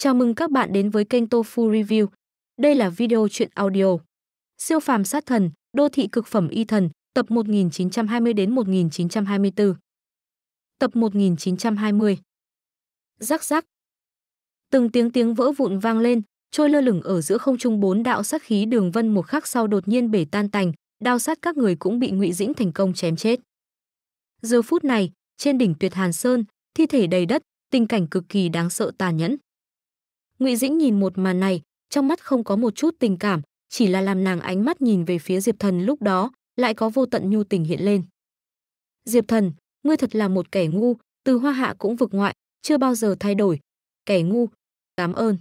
Chào mừng các bạn đến với kênh Tofu Review. Đây là video truyện audio. Siêu phàm sát thần, đô thị cực phẩm y thần, tập 1920 đến 1924. Tập 1920. Rắc rắc. Từng tiếng tiếng vỡ vụn vang lên, trôi lơ lửng ở giữa không trung bốn đạo sát khí đường vân một khắc sau đột nhiên bể tan tành, đao sát các người cũng bị Ngụy Dĩnh thành công chém chết. Giờ phút này, trên đỉnh Tuyệt Hàn Sơn, thi thể đầy đất, tình cảnh cực kỳ đáng sợ tàn nhẫn ngụy dĩnh nhìn một màn này trong mắt không có một chút tình cảm chỉ là làm nàng ánh mắt nhìn về phía diệp thần lúc đó lại có vô tận nhu tình hiện lên diệp thần ngươi thật là một kẻ ngu từ hoa hạ cũng vực ngoại chưa bao giờ thay đổi kẻ ngu cảm ơn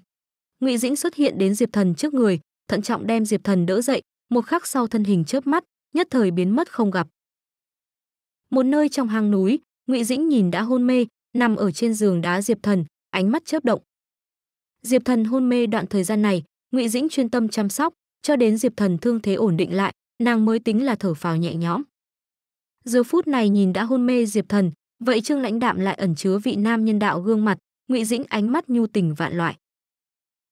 ngụy dĩnh xuất hiện đến diệp thần trước người thận trọng đem diệp thần đỡ dậy một khắc sau thân hình chớp mắt nhất thời biến mất không gặp một nơi trong hang núi ngụy dĩnh nhìn đã hôn mê nằm ở trên giường đá diệp thần ánh mắt chớp động Diệp Thần hôn mê đoạn thời gian này, Ngụy Dĩnh chuyên tâm chăm sóc, cho đến Diệp Thần thương thế ổn định lại, nàng mới tính là thở phào nhẹ nhõm. Giờ phút này nhìn đã hôn mê Diệp Thần, vậy Trương Lãnh Đạm lại ẩn chứa vị nam nhân đạo gương mặt, Ngụy Dĩnh ánh mắt nhu tình vạn loại.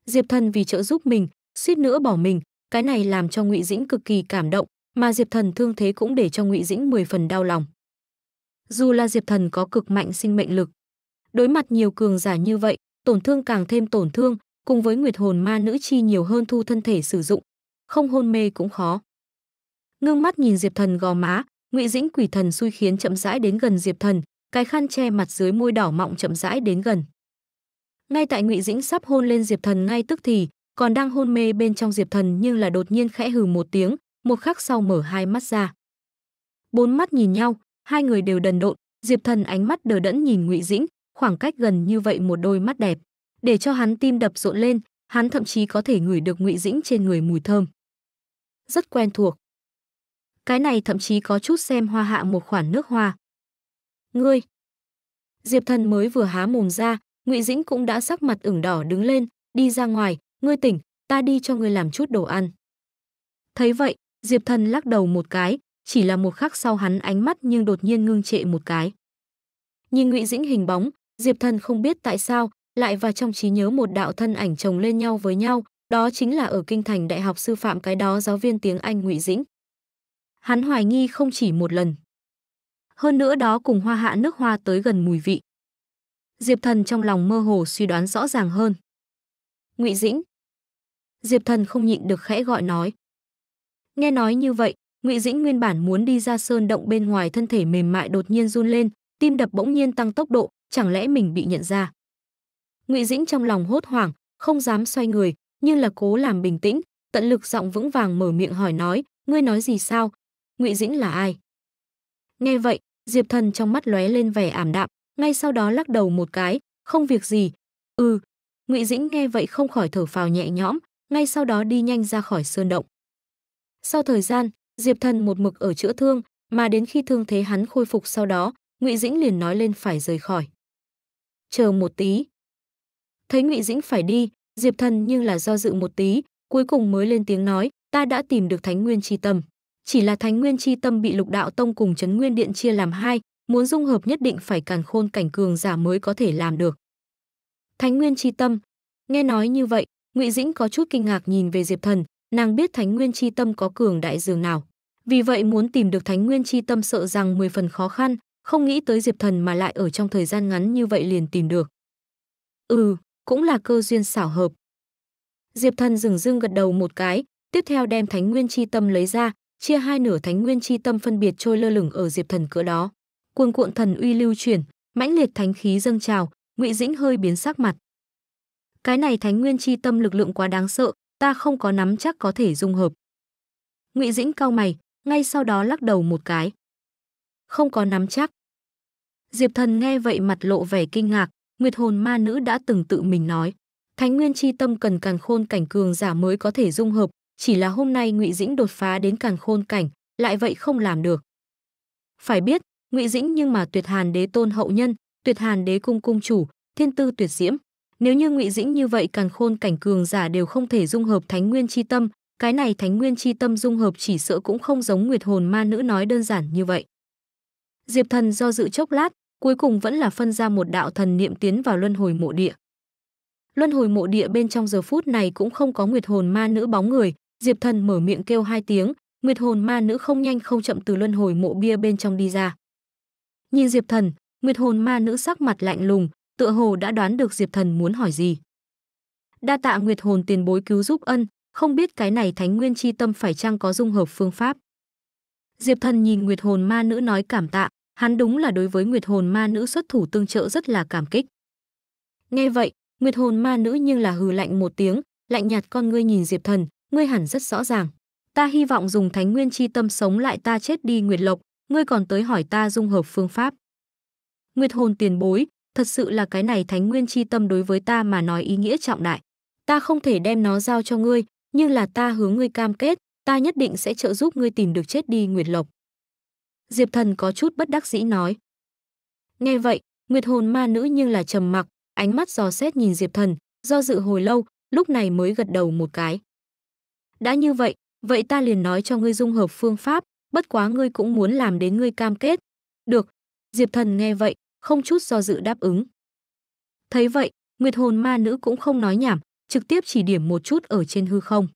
Diệp Thần vì trợ giúp mình, suýt nữa bỏ mình, cái này làm cho Ngụy Dĩnh cực kỳ cảm động, mà Diệp Thần thương thế cũng để cho Ngụy Dĩnh 10 phần đau lòng. Dù là Diệp Thần có cực mạnh sinh mệnh lực, đối mặt nhiều cường giả như vậy, tổn thương càng thêm tổn thương, cùng với nguyệt hồn ma nữ chi nhiều hơn thu thân thể sử dụng, không hôn mê cũng khó. Ngưng mắt nhìn Diệp Thần gò má, Ngụy Dĩnh Quỷ Thần xui khiến chậm rãi đến gần Diệp Thần, cái khăn che mặt dưới môi đỏ mọng chậm rãi đến gần. Ngay tại Ngụy Dĩnh sắp hôn lên Diệp Thần ngay tức thì, còn đang hôn mê bên trong Diệp Thần nhưng là đột nhiên khẽ hừ một tiếng, một khắc sau mở hai mắt ra. Bốn mắt nhìn nhau, hai người đều đần độn, Diệp Thần ánh mắt đờ đẫn nhìn Ngụy Dĩnh, khoảng cách gần như vậy một đôi mắt đẹp, để cho hắn tim đập rộn lên, hắn thậm chí có thể ngửi được Ngụy Dĩnh trên người mùi thơm. Rất quen thuộc. Cái này thậm chí có chút xem hoa hạ một khoản nước hoa. Ngươi. Diệp Thần mới vừa há mồm ra, Ngụy Dĩnh cũng đã sắc mặt ửng đỏ đứng lên, đi ra ngoài, ngươi tỉnh, ta đi cho ngươi làm chút đồ ăn. Thấy vậy, Diệp Thần lắc đầu một cái, chỉ là một khắc sau hắn ánh mắt nhưng đột nhiên ngưng trệ một cái. Nhìn Ngụy Dĩnh hình bóng, Diệp Thần không biết tại sao, lại và trong trí nhớ một đạo thân ảnh chồng lên nhau với nhau, đó chính là ở kinh thành Đại học Sư phạm cái đó giáo viên tiếng Anh Ngụy Dĩnh. Hắn hoài nghi không chỉ một lần. Hơn nữa đó cùng hoa hạ nước hoa tới gần mùi vị. Diệp Thần trong lòng mơ hồ suy đoán rõ ràng hơn. Ngụy Dĩnh. Diệp Thần không nhịn được khẽ gọi nói. Nghe nói như vậy, Ngụy Dĩnh nguyên bản muốn đi ra sơn động bên ngoài thân thể mềm mại đột nhiên run lên, tim đập bỗng nhiên tăng tốc độ, chẳng lẽ mình bị nhận ra? Ngụy Dĩnh trong lòng hốt hoảng, không dám xoay người, nhưng là cố làm bình tĩnh, tận lực giọng vững vàng mở miệng hỏi nói, ngươi nói gì sao? Ngụy Dĩnh là ai? Nghe vậy, Diệp Thần trong mắt lóe lên vẻ ảm đạm, ngay sau đó lắc đầu một cái, không việc gì. Ừ, Ngụy Dĩnh nghe vậy không khỏi thở phào nhẹ nhõm, ngay sau đó đi nhanh ra khỏi sơn động. Sau thời gian, Diệp Thần một mực ở chữa thương, mà đến khi thương thế hắn khôi phục sau đó, Ngụy Dĩnh liền nói lên phải rời khỏi chờ một tí. Thấy Ngụy Dĩnh phải đi, Diệp Thần nhưng là do dự một tí, cuối cùng mới lên tiếng nói, ta đã tìm được Thánh Nguyên Chi Tâm. Chỉ là Thánh Nguyên Chi Tâm bị Lục Đạo Tông cùng Chấn Nguyên Điện chia làm hai, muốn dung hợp nhất định phải càn khôn cảnh cường giả mới có thể làm được. Thánh Nguyên Chi Tâm, nghe nói như vậy, Ngụy Dĩnh có chút kinh ngạc nhìn về Diệp Thần, nàng biết Thánh Nguyên Chi Tâm có cường đại dường nào. Vì vậy muốn tìm được Thánh Nguyên Chi Tâm sợ rằng 10 phần khó khăn, không nghĩ tới Diệp Thần mà lại ở trong thời gian ngắn như vậy liền tìm được. Ừ, cũng là cơ duyên xảo hợp. Diệp Thần dừng dưng gật đầu một cái, tiếp theo đem Thánh Nguyên Chi Tâm lấy ra, chia hai nửa Thánh Nguyên Chi Tâm phân biệt trôi lơ lửng ở Diệp Thần cửa đó. Cuồn cuộn thần uy lưu chuyển, mãnh liệt thánh khí dâng trào, Ngụy Dĩnh hơi biến sắc mặt. Cái này Thánh Nguyên Chi Tâm lực lượng quá đáng sợ, ta không có nắm chắc có thể dung hợp. Ngụy Dĩnh cau mày, ngay sau đó lắc đầu một cái. Không có nắm chắc. Diệp Thần nghe vậy mặt lộ vẻ kinh ngạc, Nguyệt hồn ma nữ đã từng tự mình nói, Thánh nguyên chi tâm cần càn khôn cảnh cường giả mới có thể dung hợp, chỉ là hôm nay Ngụy Dĩnh đột phá đến càn khôn cảnh, lại vậy không làm được. Phải biết, Ngụy Dĩnh nhưng mà Tuyệt Hàn Đế tôn hậu nhân, Tuyệt Hàn Đế cung cung chủ, thiên tư tuyệt diễm, nếu như Ngụy Dĩnh như vậy càn khôn cảnh cường giả đều không thể dung hợp Thánh nguyên chi tâm, cái này Thánh nguyên chi tâm dung hợp chỉ sợ cũng không giống Nguyệt hồn ma nữ nói đơn giản như vậy. Diệp Thần do dự chốc lát, cuối cùng vẫn là phân ra một đạo thần niệm tiến vào luân hồi mộ địa. Luân hồi mộ địa bên trong giờ phút này cũng không có nguyệt hồn ma nữ bóng người, Diệp Thần mở miệng kêu hai tiếng, nguyệt hồn ma nữ không nhanh không chậm từ luân hồi mộ bia bên trong đi ra. Nhìn Diệp Thần, nguyệt hồn ma nữ sắc mặt lạnh lùng, tựa hồ đã đoán được Diệp Thần muốn hỏi gì. Đa tạ nguyệt hồn tiền bối cứu giúp ân, không biết cái này thánh nguyên chi tâm phải chăng có dung hợp phương pháp. Diệp Thần nhìn nguyệt hồn ma nữ nói cảm tạ, Hắn đúng là đối với Nguyệt Hồn Ma Nữ xuất thủ tương trợ rất là cảm kích. Nghe vậy, Nguyệt Hồn Ma Nữ nhưng là hừ lạnh một tiếng, lạnh nhạt con ngươi nhìn Diệp Thần, ngươi hẳn rất rõ ràng. Ta hy vọng dùng Thánh Nguyên chi tâm sống lại ta chết đi Nguyệt Lộc, ngươi còn tới hỏi ta dung hợp phương pháp. Nguyệt Hồn tiền bối, thật sự là cái này Thánh Nguyên chi tâm đối với ta mà nói ý nghĩa trọng đại. Ta không thể đem nó giao cho ngươi, nhưng là ta hướng ngươi cam kết, ta nhất định sẽ trợ giúp ngươi tìm được chết đi Nguyệt Lộc. Diệp Thần có chút bất đắc dĩ nói. Nghe vậy, Nguyệt hồn ma nữ nhưng là trầm mặc, ánh mắt dò xét nhìn Diệp Thần, do dự hồi lâu, lúc này mới gật đầu một cái. Đã như vậy, vậy ta liền nói cho ngươi dung hợp phương pháp, bất quá ngươi cũng muốn làm đến ngươi cam kết. Được, Diệp Thần nghe vậy, không chút do dự đáp ứng. Thấy vậy, Nguyệt hồn ma nữ cũng không nói nhảm, trực tiếp chỉ điểm một chút ở trên hư không.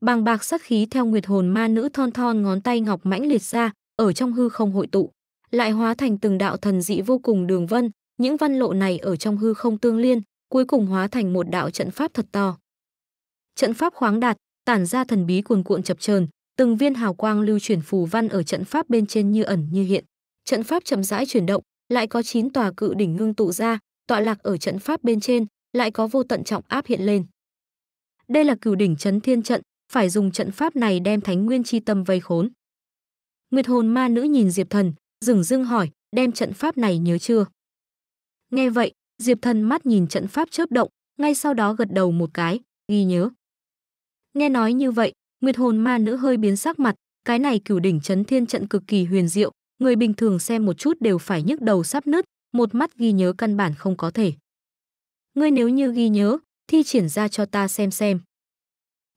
Bàng bạc sát khí theo Nguyệt hồn ma nữ thon thon ngón tay ngọc mãnh liệt ra, ở trong hư không hội tụ, lại hóa thành từng đạo thần dị vô cùng đường vân, những văn lộ này ở trong hư không tương liên, cuối cùng hóa thành một đạo trận pháp thật to. Trận pháp khoáng đạt, tản ra thần bí cuồn cuộn chập chờn, từng viên hào quang lưu chuyển phù văn ở trận pháp bên trên như ẩn như hiện. Trận pháp chậm rãi chuyển động, lại có 9 tòa cự đỉnh ngưng tụ ra, tọa lạc ở trận pháp bên trên, lại có vô tận trọng áp hiện lên. Đây là cửu đỉnh chấn thiên trận, phải dùng trận pháp này đem thánh nguyên chi tâm vây khốn. Nguyệt hồn ma nữ nhìn Diệp Thần, dừng dưng hỏi, đem trận pháp này nhớ chưa? Nghe vậy, Diệp Thần mắt nhìn trận pháp chớp động, ngay sau đó gật đầu một cái, ghi nhớ. Nghe nói như vậy, Nguyệt hồn ma nữ hơi biến sắc mặt, cái này cửu đỉnh chấn thiên trận cực kỳ huyền diệu, người bình thường xem một chút đều phải nhức đầu sắp nứt, một mắt ghi nhớ căn bản không có thể. Ngươi nếu như ghi nhớ, thi triển ra cho ta xem xem.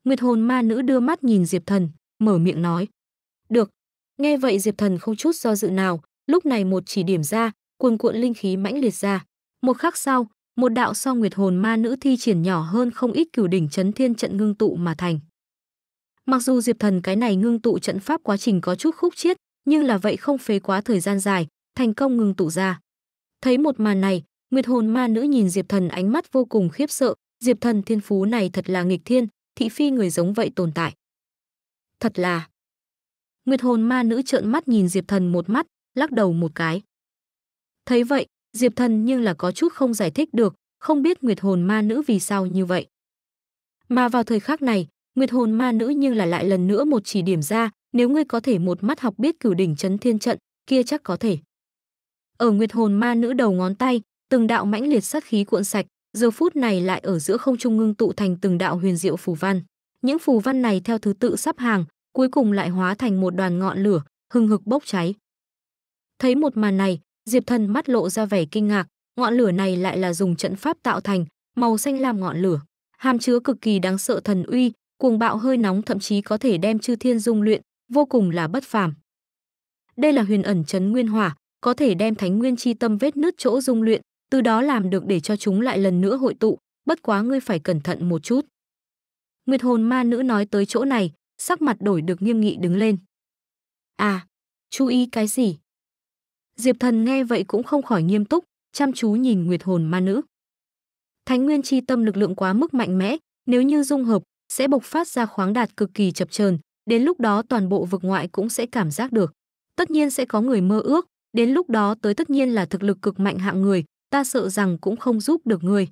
Nguyệt hồn ma nữ đưa mắt nhìn Diệp Thần, mở miệng nói. Được, Nghe vậy Diệp Thần không chút do dự nào, lúc này một chỉ điểm ra, cuồn cuộn linh khí mãnh liệt ra. Một khắc sau, một đạo so nguyệt hồn ma nữ thi triển nhỏ hơn không ít cửu đỉnh chấn thiên trận ngưng tụ mà thành. Mặc dù Diệp Thần cái này ngưng tụ trận pháp quá trình có chút khúc chiết, nhưng là vậy không phế quá thời gian dài, thành công ngưng tụ ra. Thấy một màn này, Nguyệt hồn ma nữ nhìn Diệp Thần ánh mắt vô cùng khiếp sợ, Diệp Thần thiên phú này thật là nghịch thiên, thị phi người giống vậy tồn tại. Thật là, Nguyệt hồn ma nữ trợn mắt nhìn Diệp Thần một mắt, lắc đầu một cái. Thấy vậy, Diệp Thần nhưng là có chút không giải thích được, không biết Nguyệt hồn ma nữ vì sao như vậy. Mà vào thời khắc này, Nguyệt hồn ma nữ nhưng là lại lần nữa một chỉ điểm ra, nếu ngươi có thể một mắt học biết cửu đỉnh chấn thiên trận, kia chắc có thể. Ở Nguyệt hồn ma nữ đầu ngón tay, từng đạo mãnh liệt sát khí cuộn sạch, giờ phút này lại ở giữa không trung ngưng tụ thành từng đạo huyền diệu phù văn. Những phù văn này theo thứ tự sắp hàng, cuối cùng lại hóa thành một đoàn ngọn lửa, hừng hực bốc cháy. Thấy một màn này, Diệp Thần mắt lộ ra vẻ kinh ngạc, ngọn lửa này lại là dùng trận pháp tạo thành, màu xanh lam ngọn lửa, hàm chứa cực kỳ đáng sợ thần uy, cuồng bạo hơi nóng thậm chí có thể đem chư thiên dung luyện, vô cùng là bất phàm. Đây là huyền ẩn chấn nguyên hỏa, có thể đem thánh nguyên chi tâm vết nứt chỗ dung luyện, từ đó làm được để cho chúng lại lần nữa hội tụ, bất quá ngươi phải cẩn thận một chút. Nguyệt hồn ma nữ nói tới chỗ này, sắc mặt đổi được nghiêm nghị đứng lên. À, chú ý cái gì? Diệp thần nghe vậy cũng không khỏi nghiêm túc, chăm chú nhìn nguyệt hồn ma nữ. Thánh nguyên chi tâm lực lượng quá mức mạnh mẽ, nếu như dung hợp, sẽ bộc phát ra khoáng đạt cực kỳ chập chờn, đến lúc đó toàn bộ vực ngoại cũng sẽ cảm giác được. Tất nhiên sẽ có người mơ ước, đến lúc đó tới tất nhiên là thực lực cực mạnh hạng người, ta sợ rằng cũng không giúp được người.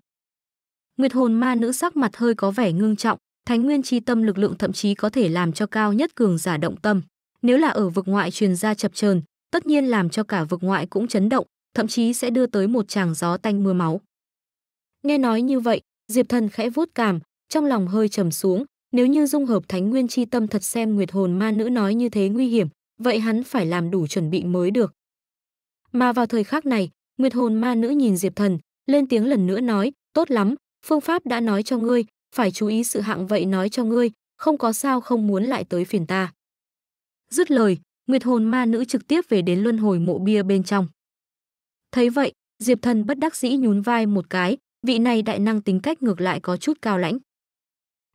Nguyệt hồn ma nữ sắc mặt hơi có vẻ ngưng trọng, Thánh nguyên chi tâm lực lượng thậm chí có thể làm cho cao nhất cường giả động tâm. Nếu là ở vực ngoại truyền ra chập chờn, tất nhiên làm cho cả vực ngoại cũng chấn động, thậm chí sẽ đưa tới một tràng gió tanh mưa máu. Nghe nói như vậy, Diệp Thần khẽ vuốt cảm, trong lòng hơi trầm xuống, nếu như dung hợp thánh nguyên chi tâm thật xem nguyệt hồn ma nữ nói như thế nguy hiểm, vậy hắn phải làm đủ chuẩn bị mới được. Mà vào thời khắc này, nguyệt hồn ma nữ nhìn Diệp Thần, lên tiếng lần nữa nói, tốt lắm, phương pháp đã nói cho ngươi, phải chú ý sự hạng vậy nói cho ngươi, không có sao không muốn lại tới phiền ta. Dứt lời, Nguyệt hồn ma nữ trực tiếp về đến luân hồi mộ bia bên trong. Thấy vậy, Diệp Thần bất đắc dĩ nhún vai một cái, vị này đại năng tính cách ngược lại có chút cao lãnh.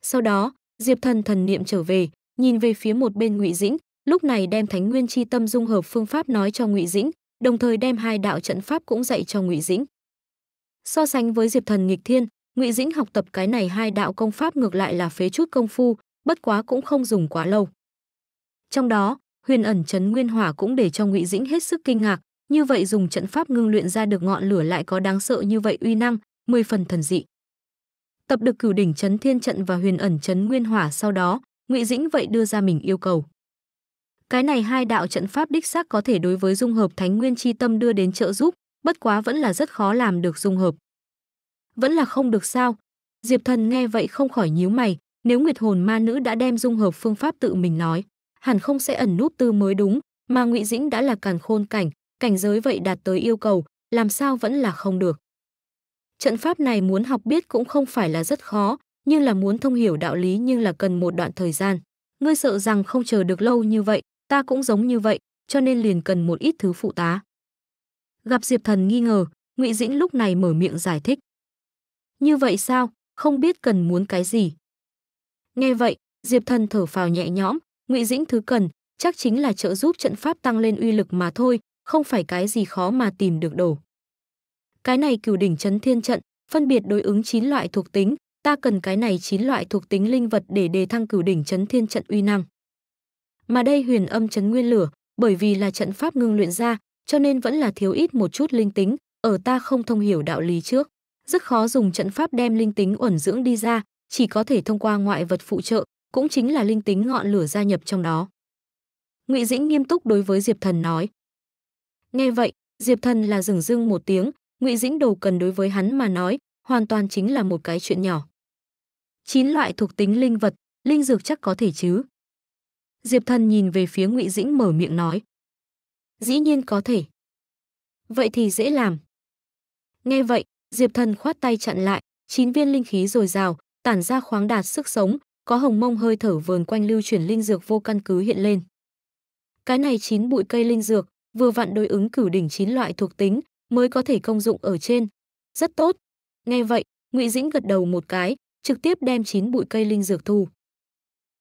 Sau đó, Diệp Thần thần niệm trở về, nhìn về phía một bên Ngụy Dĩnh, lúc này đem Thánh Nguyên Chi Tâm dung hợp phương pháp nói cho Ngụy Dĩnh, đồng thời đem hai đạo trận pháp cũng dạy cho Ngụy Dĩnh. So sánh với Diệp Thần nghịch thiên, Ngụy Dĩnh học tập cái này hai đạo công pháp ngược lại là phế chút công phu, bất quá cũng không dùng quá lâu. Trong đó, huyền ẩn trấn nguyên hỏa cũng để cho Ngụy Dĩnh hết sức kinh ngạc, như vậy dùng trận pháp ngưng luyện ra được ngọn lửa lại có đáng sợ như vậy uy năng, mười phần thần dị. Tập được cửu đỉnh trấn thiên trận và huyền ẩn trấn nguyên hỏa sau đó, Ngụy Dĩnh vậy đưa ra mình yêu cầu. Cái này hai đạo trận pháp đích xác có thể đối với dung hợp thánh nguyên chi tâm đưa đến trợ giúp, bất quá vẫn là rất khó làm được dung hợp vẫn là không được sao diệp thần nghe vậy không khỏi nhíu mày nếu nguyệt hồn ma nữ đã đem dung hợp phương pháp tự mình nói hẳn không sẽ ẩn núp tư mới đúng mà ngụy dĩnh đã là càn khôn cảnh cảnh giới vậy đạt tới yêu cầu làm sao vẫn là không được trận pháp này muốn học biết cũng không phải là rất khó nhưng là muốn thông hiểu đạo lý nhưng là cần một đoạn thời gian ngươi sợ rằng không chờ được lâu như vậy ta cũng giống như vậy cho nên liền cần một ít thứ phụ tá gặp diệp thần nghi ngờ ngụy dĩnh lúc này mở miệng giải thích như vậy sao, không biết cần muốn cái gì. Nghe vậy, Diệp Thần thở phào nhẹ nhõm, Ngụy Dĩnh thứ cần, chắc chính là trợ giúp trận pháp tăng lên uy lực mà thôi, không phải cái gì khó mà tìm được đồ. Cái này cửu đỉnh chấn thiên trận, phân biệt đối ứng 9 loại thuộc tính, ta cần cái này 9 loại thuộc tính linh vật để đề thăng cửu đỉnh chấn thiên trận uy năng. Mà đây huyền âm chấn nguyên lửa, bởi vì là trận pháp ngưng luyện ra, cho nên vẫn là thiếu ít một chút linh tính, ở ta không thông hiểu đạo lý trước rất khó dùng trận pháp đem linh tính uẩn dưỡng đi ra, chỉ có thể thông qua ngoại vật phụ trợ, cũng chính là linh tính ngọn lửa gia nhập trong đó. Ngụy Dĩnh nghiêm túc đối với Diệp Thần nói. Nghe vậy, Diệp Thần là dừng dưng một tiếng, Ngụy Dĩnh đầu cần đối với hắn mà nói, hoàn toàn chính là một cái chuyện nhỏ. Chín loại thuộc tính linh vật, linh dược chắc có thể chứ? Diệp Thần nhìn về phía Ngụy Dĩnh mở miệng nói. Dĩ nhiên có thể. Vậy thì dễ làm. Nghe vậy, Diệp Thần khoát tay chặn lại, chín viên linh khí dồi rào, tản ra khoáng đạt sức sống, có hồng mông hơi thở vờn quanh lưu chuyển linh dược vô căn cứ hiện lên. Cái này chín bụi cây linh dược, vừa vặn đối ứng cửu đỉnh chín loại thuộc tính, mới có thể công dụng ở trên. Rất tốt. Nghe vậy, Ngụy Dĩnh gật đầu một cái, trực tiếp đem chín bụi cây linh dược thu.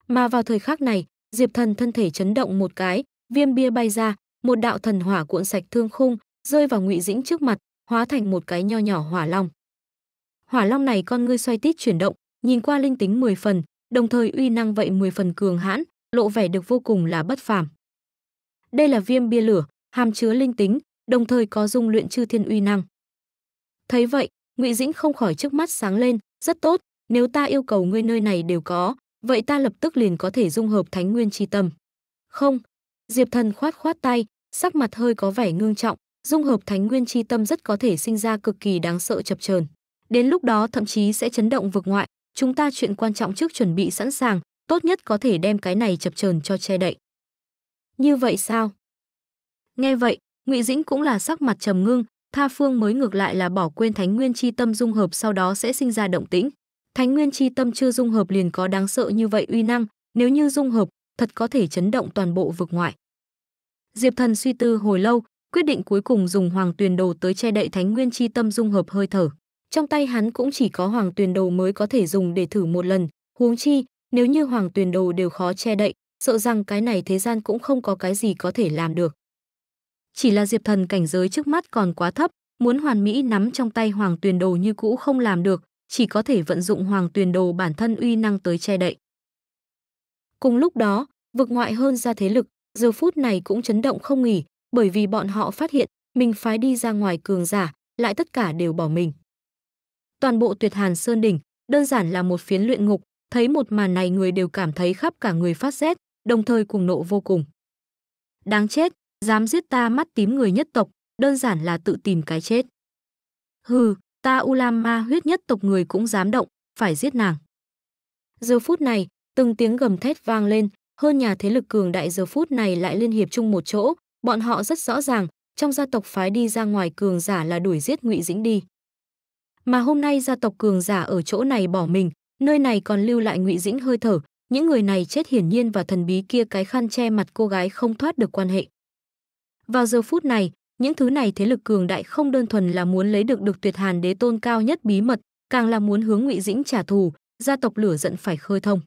Mà vào thời khắc này, Diệp Thần thân thể chấn động một cái, viêm bia bay ra, một đạo thần hỏa cuộn sạch thương khung, rơi vào Ngụy Dĩnh trước mặt, hóa thành một cái nho nhỏ hỏa long. Hỏa long này con ngươi xoay tít chuyển động, nhìn qua linh tính 10 phần, đồng thời uy năng vậy 10 phần cường hãn, lộ vẻ được vô cùng là bất phàm. Đây là viêm bia lửa, hàm chứa linh tính, đồng thời có dung luyện chư thiên uy năng. Thấy vậy, Ngụy Dĩnh không khỏi trước mắt sáng lên, rất tốt, nếu ta yêu cầu ngươi nơi này đều có, vậy ta lập tức liền có thể dung hợp thánh nguyên chi tâm. Không, Diệp Thần khoát khoát tay, sắc mặt hơi có vẻ ngương trọng, dung hợp thánh nguyên chi tâm rất có thể sinh ra cực kỳ đáng sợ chập chờn. Đến lúc đó thậm chí sẽ chấn động vực ngoại, chúng ta chuyện quan trọng trước chuẩn bị sẵn sàng, tốt nhất có thể đem cái này chập chờn cho che đậy. Như vậy sao? Nghe vậy, Ngụy Dĩnh cũng là sắc mặt trầm ngưng, Tha Phương mới ngược lại là bỏ quên Thánh Nguyên chi tâm dung hợp sau đó sẽ sinh ra động tĩnh. Thánh Nguyên chi tâm chưa dung hợp liền có đáng sợ như vậy uy năng, nếu như dung hợp, thật có thể chấn động toàn bộ vực ngoại. Diệp Thần suy tư hồi lâu, quyết định cuối cùng dùng hoàng tuyền đồ tới che đậy thánh nguyên chi tâm dung hợp hơi thở trong tay hắn cũng chỉ có hoàng tuyền đồ mới có thể dùng để thử một lần huống chi nếu như hoàng tuyền đồ đều khó che đậy sợ rằng cái này thế gian cũng không có cái gì có thể làm được chỉ là diệp thần cảnh giới trước mắt còn quá thấp muốn hoàn mỹ nắm trong tay hoàng tuyền đồ như cũ không làm được chỉ có thể vận dụng hoàng tuyền đồ bản thân uy năng tới che đậy cùng lúc đó vực ngoại hơn ra thế lực giờ phút này cũng chấn động không nghỉ bởi vì bọn họ phát hiện mình phái đi ra ngoài cường giả, lại tất cả đều bỏ mình. Toàn bộ Tuyệt Hàn Sơn đỉnh đơn giản là một phiến luyện ngục, thấy một màn này người đều cảm thấy khắp cả người phát rét, đồng thời cùng nộ vô cùng. Đáng chết, dám giết ta mắt tím người nhất tộc, đơn giản là tự tìm cái chết. Hừ, ta Ulam Ma huyết nhất tộc người cũng dám động, phải giết nàng. Giờ phút này, từng tiếng gầm thét vang lên, hơn nhà thế lực cường đại giờ phút này lại liên hiệp chung một chỗ, Bọn họ rất rõ ràng, trong gia tộc phái đi ra ngoài cường giả là đuổi giết Ngụy Dĩnh đi. Mà hôm nay gia tộc cường giả ở chỗ này bỏ mình, nơi này còn lưu lại Ngụy Dĩnh hơi thở, những người này chết hiển nhiên và thần bí kia cái khăn che mặt cô gái không thoát được quan hệ. Vào giờ phút này, những thứ này thế lực cường đại không đơn thuần là muốn lấy được được tuyệt hàn đế tôn cao nhất bí mật, càng là muốn hướng Ngụy Dĩnh trả thù, gia tộc lửa giận phải khơi thông.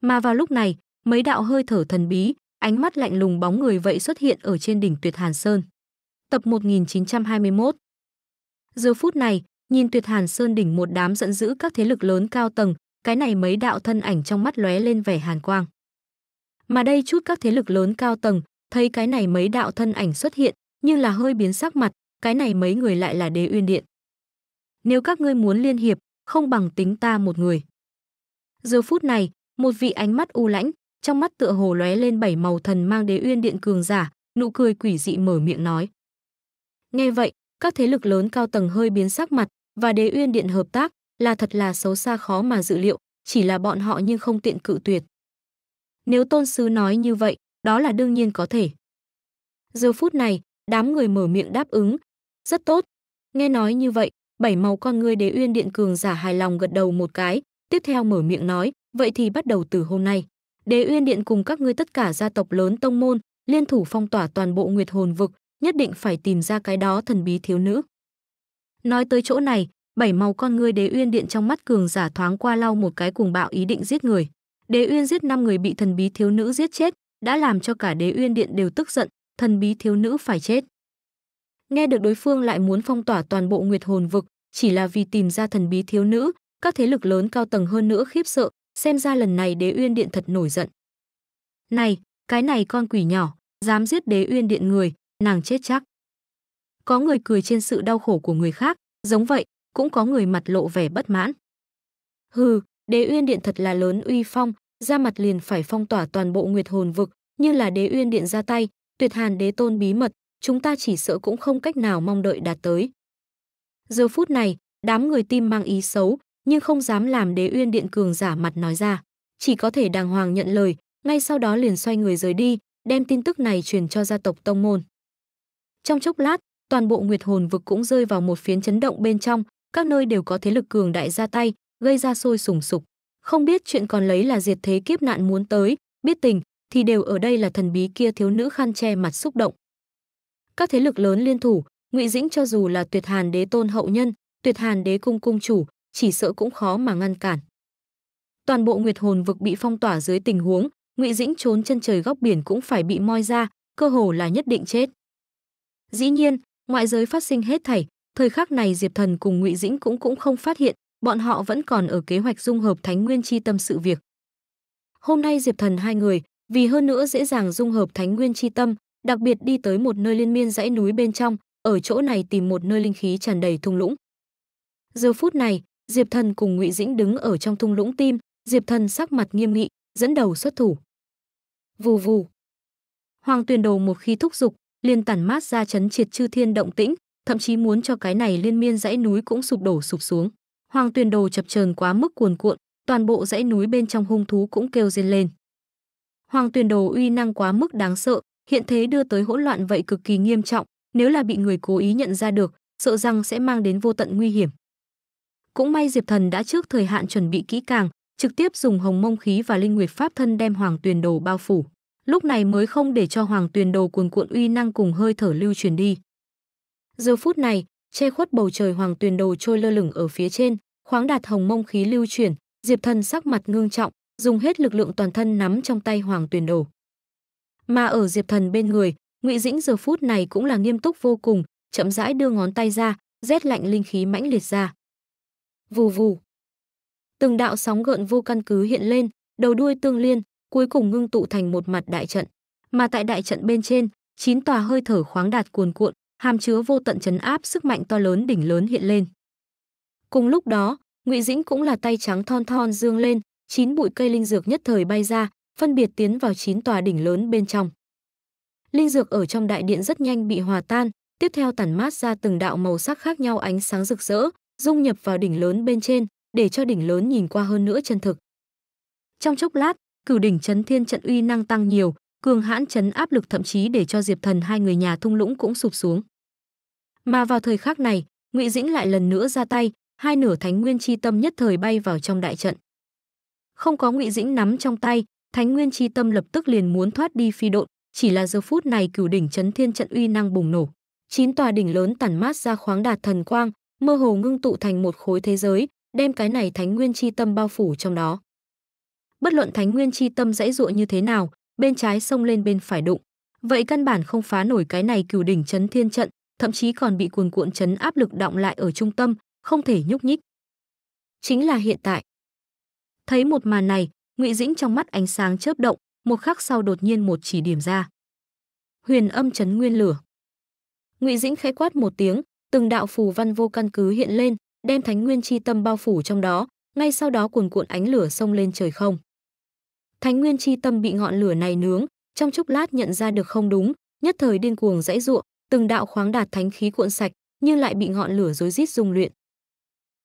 Mà vào lúc này, mấy đạo hơi thở thần bí, ánh mắt lạnh lùng bóng người vậy xuất hiện ở trên đỉnh Tuyệt Hàn Sơn. Tập 1921 Giờ phút này, nhìn Tuyệt Hàn Sơn đỉnh một đám giận dữ các thế lực lớn cao tầng, cái này mấy đạo thân ảnh trong mắt lóe lên vẻ hàn quang. Mà đây chút các thế lực lớn cao tầng, thấy cái này mấy đạo thân ảnh xuất hiện, nhưng là hơi biến sắc mặt, cái này mấy người lại là đế uyên điện. Nếu các ngươi muốn liên hiệp, không bằng tính ta một người. Giờ phút này, một vị ánh mắt u lãnh, trong mắt tựa hồ lóe lên bảy màu thần mang đế uyên điện cường giả, nụ cười quỷ dị mở miệng nói. Nghe vậy, các thế lực lớn cao tầng hơi biến sắc mặt, và đế uyên điện hợp tác là thật là xấu xa khó mà dự liệu, chỉ là bọn họ nhưng không tiện cự tuyệt. Nếu tôn sứ nói như vậy, đó là đương nhiên có thể. Giờ phút này, đám người mở miệng đáp ứng. Rất tốt. Nghe nói như vậy, bảy màu con người đế uyên điện cường giả hài lòng gật đầu một cái, tiếp theo mở miệng nói, vậy thì bắt đầu từ hôm nay. Đế Uyên Điện cùng các ngươi tất cả gia tộc lớn tông môn, liên thủ phong tỏa toàn bộ Nguyệt Hồn vực, nhất định phải tìm ra cái đó thần bí thiếu nữ. Nói tới chỗ này, bảy màu con ngươi Đế Uyên Điện trong mắt cường giả thoáng qua lau một cái cùng bạo ý định giết người. Đế Uyên giết năm người bị thần bí thiếu nữ giết chết, đã làm cho cả Đế Uyên Điện đều tức giận, thần bí thiếu nữ phải chết. Nghe được đối phương lại muốn phong tỏa toàn bộ Nguyệt Hồn vực, chỉ là vì tìm ra thần bí thiếu nữ, các thế lực lớn cao tầng hơn nữa khiếp sợ, xem ra lần này đế uyên điện thật nổi giận. Này, cái này con quỷ nhỏ, dám giết đế uyên điện người, nàng chết chắc. Có người cười trên sự đau khổ của người khác, giống vậy, cũng có người mặt lộ vẻ bất mãn. Hừ, đế uyên điện thật là lớn uy phong, ra mặt liền phải phong tỏa toàn bộ nguyệt hồn vực, như là đế uyên điện ra tay, tuyệt hàn đế tôn bí mật, chúng ta chỉ sợ cũng không cách nào mong đợi đạt tới. Giờ phút này, đám người tim mang ý xấu, nhưng không dám làm đế uyên điện cường giả mặt nói ra. Chỉ có thể đàng hoàng nhận lời, ngay sau đó liền xoay người rời đi, đem tin tức này truyền cho gia tộc Tông Môn. Trong chốc lát, toàn bộ Nguyệt Hồn vực cũng rơi vào một phiến chấn động bên trong, các nơi đều có thế lực cường đại ra tay, gây ra sôi sùng sục. Không biết chuyện còn lấy là diệt thế kiếp nạn muốn tới, biết tình, thì đều ở đây là thần bí kia thiếu nữ khăn che mặt xúc động. Các thế lực lớn liên thủ, Ngụy Dĩnh cho dù là Tuyệt Hàn Đế tôn hậu nhân, Tuyệt Hàn Đế cung cung chủ, chỉ sợ cũng khó mà ngăn cản. Toàn bộ Nguyệt Hồn vực bị phong tỏa dưới tình huống, Ngụy Dĩnh trốn chân trời góc biển cũng phải bị moi ra, cơ hồ là nhất định chết. Dĩ nhiên, ngoại giới phát sinh hết thảy, thời khắc này Diệp Thần cùng Ngụy Dĩnh cũng cũng không phát hiện, bọn họ vẫn còn ở kế hoạch dung hợp Thánh Nguyên chi tâm sự việc. Hôm nay Diệp Thần hai người, vì hơn nữa dễ dàng dung hợp Thánh Nguyên chi tâm, đặc biệt đi tới một nơi liên miên dãy núi bên trong, ở chỗ này tìm một nơi linh khí tràn đầy thung lũng. Giờ phút này, Diệp Thần cùng Ngụy Dĩnh đứng ở trong thung lũng tim, Diệp Thần sắc mặt nghiêm nghị, dẫn đầu xuất thủ. Vù vù. Hoàng Tuyền Đồ một khi thúc dục, liền tản mát ra chấn triệt chư thiên động tĩnh, thậm chí muốn cho cái này liên miên dãy núi cũng sụp đổ sụp xuống. Hoàng Tuyền Đồ chập chờn quá mức cuồn cuộn, toàn bộ dãy núi bên trong hung thú cũng kêu rên lên. Hoàng Tuyền Đồ uy năng quá mức đáng sợ, hiện thế đưa tới hỗn loạn vậy cực kỳ nghiêm trọng, nếu là bị người cố ý nhận ra được, sợ rằng sẽ mang đến vô tận nguy hiểm. Cũng may Diệp Thần đã trước thời hạn chuẩn bị kỹ càng, trực tiếp dùng hồng mông khí và linh nguyệt pháp thân đem Hoàng Tuyền Đồ bao phủ. Lúc này mới không để cho Hoàng Tuyền Đồ cuồn cuộn uy năng cùng hơi thở lưu truyền đi. Giờ phút này, che khuất bầu trời Hoàng Tuyền Đồ trôi lơ lửng ở phía trên, khoáng đạt hồng mông khí lưu truyền. Diệp Thần sắc mặt ngưng trọng, dùng hết lực lượng toàn thân nắm trong tay Hoàng Tuyền Đồ. Mà ở Diệp Thần bên người, Ngụy Dĩnh giờ phút này cũng là nghiêm túc vô cùng, chậm rãi đưa ngón tay ra, rét lạnh linh khí mãnh liệt ra. Vù vù. Từng đạo sóng gợn vô căn cứ hiện lên, đầu đuôi tương liên, cuối cùng ngưng tụ thành một mặt đại trận. Mà tại đại trận bên trên, chín tòa hơi thở khoáng đạt cuồn cuộn, hàm chứa vô tận chấn áp sức mạnh to lớn đỉnh lớn hiện lên. Cùng lúc đó, Ngụy Dĩnh cũng là tay trắng thon thon dương lên, chín bụi cây linh dược nhất thời bay ra, phân biệt tiến vào chín tòa đỉnh lớn bên trong. Linh dược ở trong đại điện rất nhanh bị hòa tan, tiếp theo tản mát ra từng đạo màu sắc khác nhau ánh sáng rực rỡ, dung nhập vào đỉnh lớn bên trên để cho đỉnh lớn nhìn qua hơn nữa chân thực. Trong chốc lát, cửu đỉnh chấn thiên trận uy năng tăng nhiều, cường hãn chấn áp lực thậm chí để cho Diệp Thần hai người nhà thung lũng cũng sụp xuống. Mà vào thời khắc này, Ngụy Dĩnh lại lần nữa ra tay, hai nửa Thánh Nguyên chi tâm nhất thời bay vào trong đại trận. Không có Ngụy Dĩnh nắm trong tay, Thánh Nguyên chi tâm lập tức liền muốn thoát đi phi độn, chỉ là giờ phút này cửu đỉnh chấn thiên trận uy năng bùng nổ. Chín tòa đỉnh lớn tản mát ra khoáng đạt thần quang, mơ hồ ngưng tụ thành một khối thế giới, đem cái này thánh nguyên chi tâm bao phủ trong đó. Bất luận thánh nguyên chi tâm dãy dụa như thế nào, bên trái xông lên bên phải đụng, vậy căn bản không phá nổi cái này cửu đỉnh chấn thiên trận, thậm chí còn bị cuồn cuộn chấn áp lực động lại ở trung tâm, không thể nhúc nhích. Chính là hiện tại. Thấy một màn này, Ngụy Dĩnh trong mắt ánh sáng chớp động, một khắc sau đột nhiên một chỉ điểm ra. Huyền âm chấn nguyên lửa. Ngụy Dĩnh khẽ quát một tiếng, từng đạo phù văn vô căn cứ hiện lên, đem Thánh Nguyên chi tâm bao phủ trong đó, ngay sau đó cuồn cuộn ánh lửa xông lên trời không. Thánh Nguyên chi tâm bị ngọn lửa này nướng, trong chốc lát nhận ra được không đúng, nhất thời điên cuồng dãy giụa, từng đạo khoáng đạt thánh khí cuộn sạch, nhưng lại bị ngọn lửa rối rít dung luyện.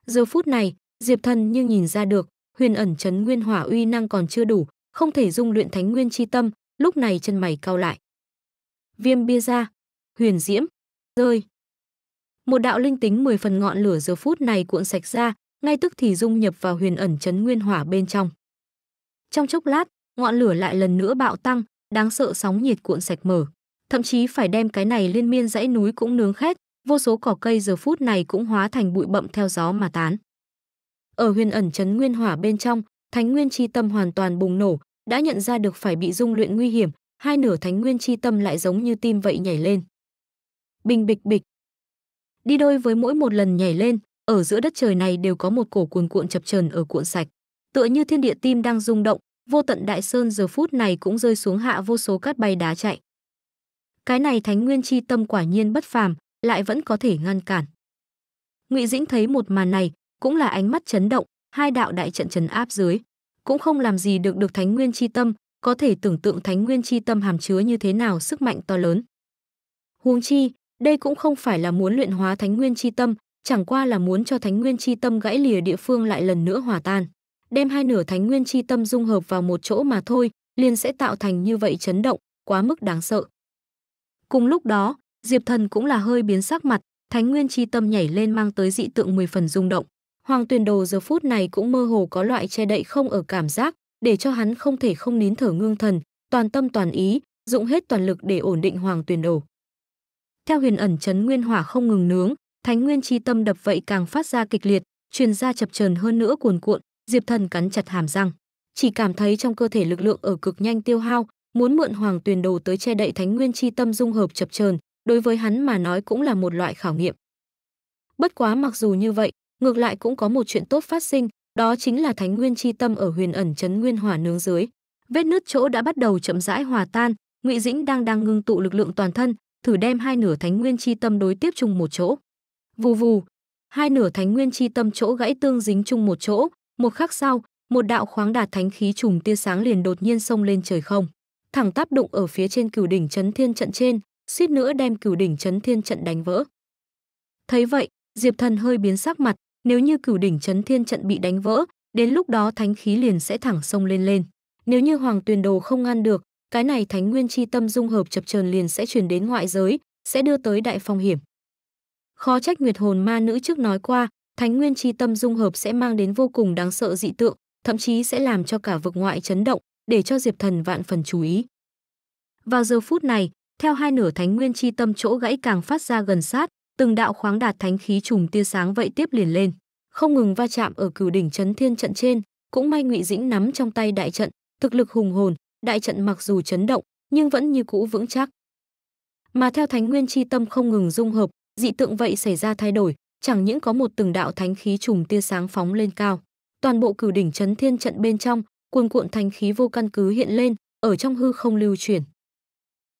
Giờ phút này, Diệp Thần như nhìn ra được, huyền ẩn Trấn nguyên hỏa uy năng còn chưa đủ, không thể dung luyện thánh nguyên chi tâm, lúc này chân mày cau lại. Viêm bia ra, huyền diễm, rơi một đạo linh tính 10 phần ngọn lửa giờ phút này cuộn sạch ra, ngay tức thì dung nhập vào huyền ẩn chấn nguyên hỏa bên trong. Trong chốc lát, ngọn lửa lại lần nữa bạo tăng, đáng sợ sóng nhiệt cuộn sạch mở, thậm chí phải đem cái này liên miên dãy núi cũng nướng khét, vô số cỏ cây giờ phút này cũng hóa thành bụi bậm theo gió mà tán. Ở huyền ẩn chấn nguyên hỏa bên trong, thánh nguyên chi tâm hoàn toàn bùng nổ, đã nhận ra được phải bị dung luyện nguy hiểm, hai nửa thánh nguyên chi tâm lại giống như tim vậy nhảy lên. Bình bịch bịch, Đi đôi với mỗi một lần nhảy lên, ở giữa đất trời này đều có một cổ cuồn cuộn chập chờn ở cuộn sạch. Tựa như thiên địa tim đang rung động, vô tận đại sơn giờ phút này cũng rơi xuống hạ vô số cát bay đá chạy. Cái này Thánh Nguyên chi tâm quả nhiên bất phàm, lại vẫn có thể ngăn cản. Ngụy Dĩnh thấy một màn này, cũng là ánh mắt chấn động, hai đạo đại trận trấn áp dưới, cũng không làm gì được được Thánh Nguyên chi tâm, có thể tưởng tượng Thánh Nguyên chi tâm hàm chứa như thế nào sức mạnh to lớn. Huống chi, đây cũng không phải là muốn luyện hóa Thánh Nguyên chi tâm, chẳng qua là muốn cho Thánh Nguyên chi tâm gãy lìa địa phương lại lần nữa hòa tan, đem hai nửa Thánh Nguyên chi tâm dung hợp vào một chỗ mà thôi, liền sẽ tạo thành như vậy chấn động, quá mức đáng sợ. Cùng lúc đó, Diệp Thần cũng là hơi biến sắc mặt, Thánh Nguyên chi tâm nhảy lên mang tới dị tượng 10 phần rung động. Hoàng Tuyền Đồ giờ phút này cũng mơ hồ có loại che đậy không ở cảm giác, để cho hắn không thể không nín thở ngưng thần, toàn tâm toàn ý, dụng hết toàn lực để ổn định Hoàng Tuyền Đồ. Theo huyền ẩn chấn nguyên hỏa không ngừng nướng, thánh nguyên chi tâm đập vậy càng phát ra kịch liệt, truyền ra chập chờn hơn nữa cuồn cuộn, Diệp Thần cắn chặt hàm răng, chỉ cảm thấy trong cơ thể lực lượng ở cực nhanh tiêu hao, muốn mượn Hoàng Tuyền Đồ tới che đậy thánh nguyên chi tâm dung hợp chập chờn, đối với hắn mà nói cũng là một loại khảo nghiệm. Bất quá mặc dù như vậy, ngược lại cũng có một chuyện tốt phát sinh, đó chính là thánh nguyên chi tâm ở huyền ẩn chấn nguyên hỏa nướng dưới, vết nứt chỗ đã bắt đầu chậm rãi hòa tan, Ngụy Dĩnh đang đang ngưng tụ lực lượng toàn thân, thử đem hai nửa thánh nguyên chi tâm đối tiếp chung một chỗ. Vù vù, hai nửa thánh nguyên chi tâm chỗ gãy tương dính chung một chỗ, một khắc sau, một đạo khoáng đạt thánh khí trùng tia sáng liền đột nhiên xông lên trời không, thẳng tắp đụng ở phía trên cửu đỉnh chấn thiên trận trên, suýt nữa đem cửu đỉnh chấn thiên trận đánh vỡ. Thấy vậy, Diệp Thần hơi biến sắc mặt, nếu như cửu đỉnh chấn thiên trận bị đánh vỡ, đến lúc đó thánh khí liền sẽ thẳng xông lên lên. Nếu như Hoàng Tuyền Đồ không ngăn được, cái này thánh nguyên chi tâm dung hợp chập chờn liền sẽ truyền đến ngoại giới, sẽ đưa tới đại phong hiểm. Khó trách Nguyệt hồn ma nữ trước nói qua, thánh nguyên chi tâm dung hợp sẽ mang đến vô cùng đáng sợ dị tượng, thậm chí sẽ làm cho cả vực ngoại chấn động, để cho Diệp Thần vạn phần chú ý. Vào giờ phút này, theo hai nửa thánh nguyên chi tâm chỗ gãy càng phát ra gần sát, từng đạo khoáng đạt thánh khí trùng tia sáng vậy tiếp liền lên, không ngừng va chạm ở cửu đỉnh chấn thiên trận trên, cũng may Ngụy Dĩnh nắm trong tay đại trận, thực lực hùng hồn, đại trận mặc dù chấn động nhưng vẫn như cũ vững chắc. Mà theo Thánh Nguyên chi tâm không ngừng dung hợp, dị tượng vậy xảy ra thay đổi, chẳng những có một từng đạo thánh khí trùng tia sáng phóng lên cao, toàn bộ cửu đỉnh chấn thiên trận bên trong, cuồn cuộn thánh khí vô căn cứ hiện lên, ở trong hư không lưu chuyển.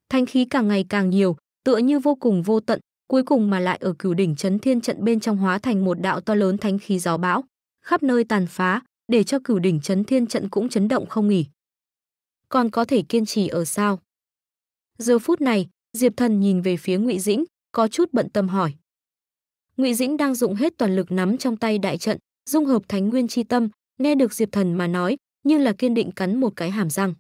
Thánh khí càng ngày càng nhiều, tựa như vô cùng vô tận, cuối cùng mà lại ở cửu đỉnh chấn thiên trận bên trong hóa thành một đạo to lớn thánh khí gió bão, khắp nơi tàn phá, để cho cửu đỉnh chấn thiên trận cũng chấn động không nghỉ còn có thể kiên trì ở sao? Giờ phút này, Diệp Thần nhìn về phía Ngụy Dĩnh, có chút bận tâm hỏi. Ngụy Dĩnh đang dụng hết toàn lực nắm trong tay đại trận, dung hợp Thánh Nguyên chi tâm, nghe được Diệp Thần mà nói, như là kiên định cắn một cái hàm răng.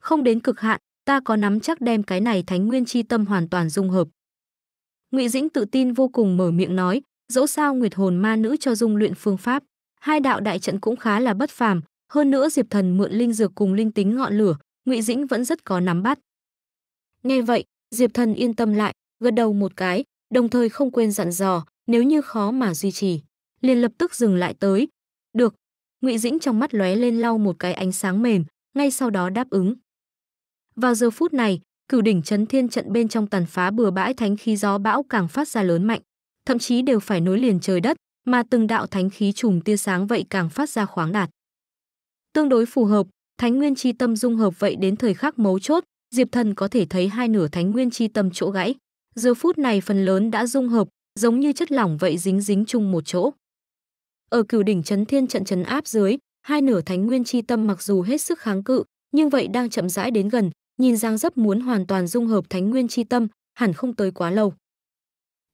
Không đến cực hạn, ta có nắm chắc đem cái này Thánh Nguyên chi tâm hoàn toàn dung hợp. Ngụy Dĩnh tự tin vô cùng mở miệng nói, dẫu sao Nguyệt Hồn Ma nữ cho dung luyện phương pháp, hai đạo đại trận cũng khá là bất phàm, hơn nữa Diệp Thần mượn linh dược cùng linh tính ngọn lửa, Ngụy Dĩnh vẫn rất có nắm bắt. Nghe vậy, Diệp Thần yên tâm lại, gật đầu một cái, đồng thời không quên dặn dò, nếu như khó mà duy trì, liền lập tức dừng lại tới. Được, Ngụy Dĩnh trong mắt lóe lên lau một cái ánh sáng mềm, ngay sau đó đáp ứng. Vào giờ phút này, cửu đỉnh chấn thiên trận bên trong tàn phá bừa bãi thánh khí gió bão càng phát ra lớn mạnh, thậm chí đều phải nối liền trời đất, mà từng đạo thánh khí trùng tia sáng vậy càng phát ra khoáng đạt tương đối phù hợp, Thánh Nguyên chi tâm dung hợp vậy đến thời khắc mấu chốt, Diệp Thần có thể thấy hai nửa Thánh Nguyên chi tâm chỗ gãy. Giờ phút này phần lớn đã dung hợp, giống như chất lỏng vậy dính dính chung một chỗ. Ở cửu đỉnh chấn thiên trận chấn áp dưới, hai nửa Thánh Nguyên chi tâm mặc dù hết sức kháng cự, nhưng vậy đang chậm rãi đến gần, nhìn dáng Dấp muốn hoàn toàn dung hợp Thánh Nguyên chi tâm, hẳn không tới quá lâu.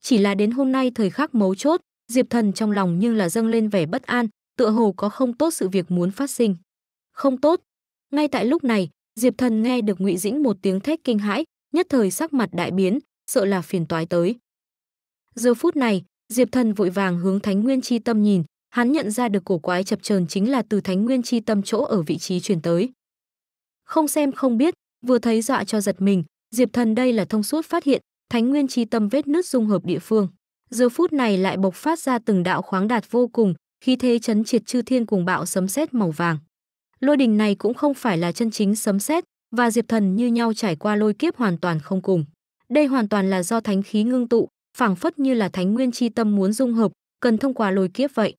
Chỉ là đến hôm nay thời khắc mấu chốt, Diệp Thần trong lòng nhưng là dâng lên vẻ bất an, tựa hồ có không tốt sự việc muốn phát sinh không tốt. Ngay tại lúc này, Diệp Thần nghe được Ngụy Dĩnh một tiếng thét kinh hãi, nhất thời sắc mặt đại biến, sợ là phiền toái tới. Giờ phút này, Diệp Thần vội vàng hướng Thánh Nguyên Chi Tâm nhìn, hắn nhận ra được cổ quái chập chờn chính là từ Thánh Nguyên Chi Tâm chỗ ở vị trí truyền tới. Không xem không biết, vừa thấy dọa cho giật mình, Diệp Thần đây là thông suốt phát hiện, Thánh Nguyên Chi Tâm vết nứt dung hợp địa phương, giờ phút này lại bộc phát ra từng đạo khoáng đạt vô cùng, khí thế chấn triệt chư thiên cùng bạo sấm sét màu vàng. Lôi đình này cũng không phải là chân chính sấm sét và diệp thần như nhau trải qua lôi kiếp hoàn toàn không cùng. Đây hoàn toàn là do thánh khí ngưng tụ, phảng phất như là thánh nguyên chi tâm muốn dung hợp, cần thông qua lôi kiếp vậy.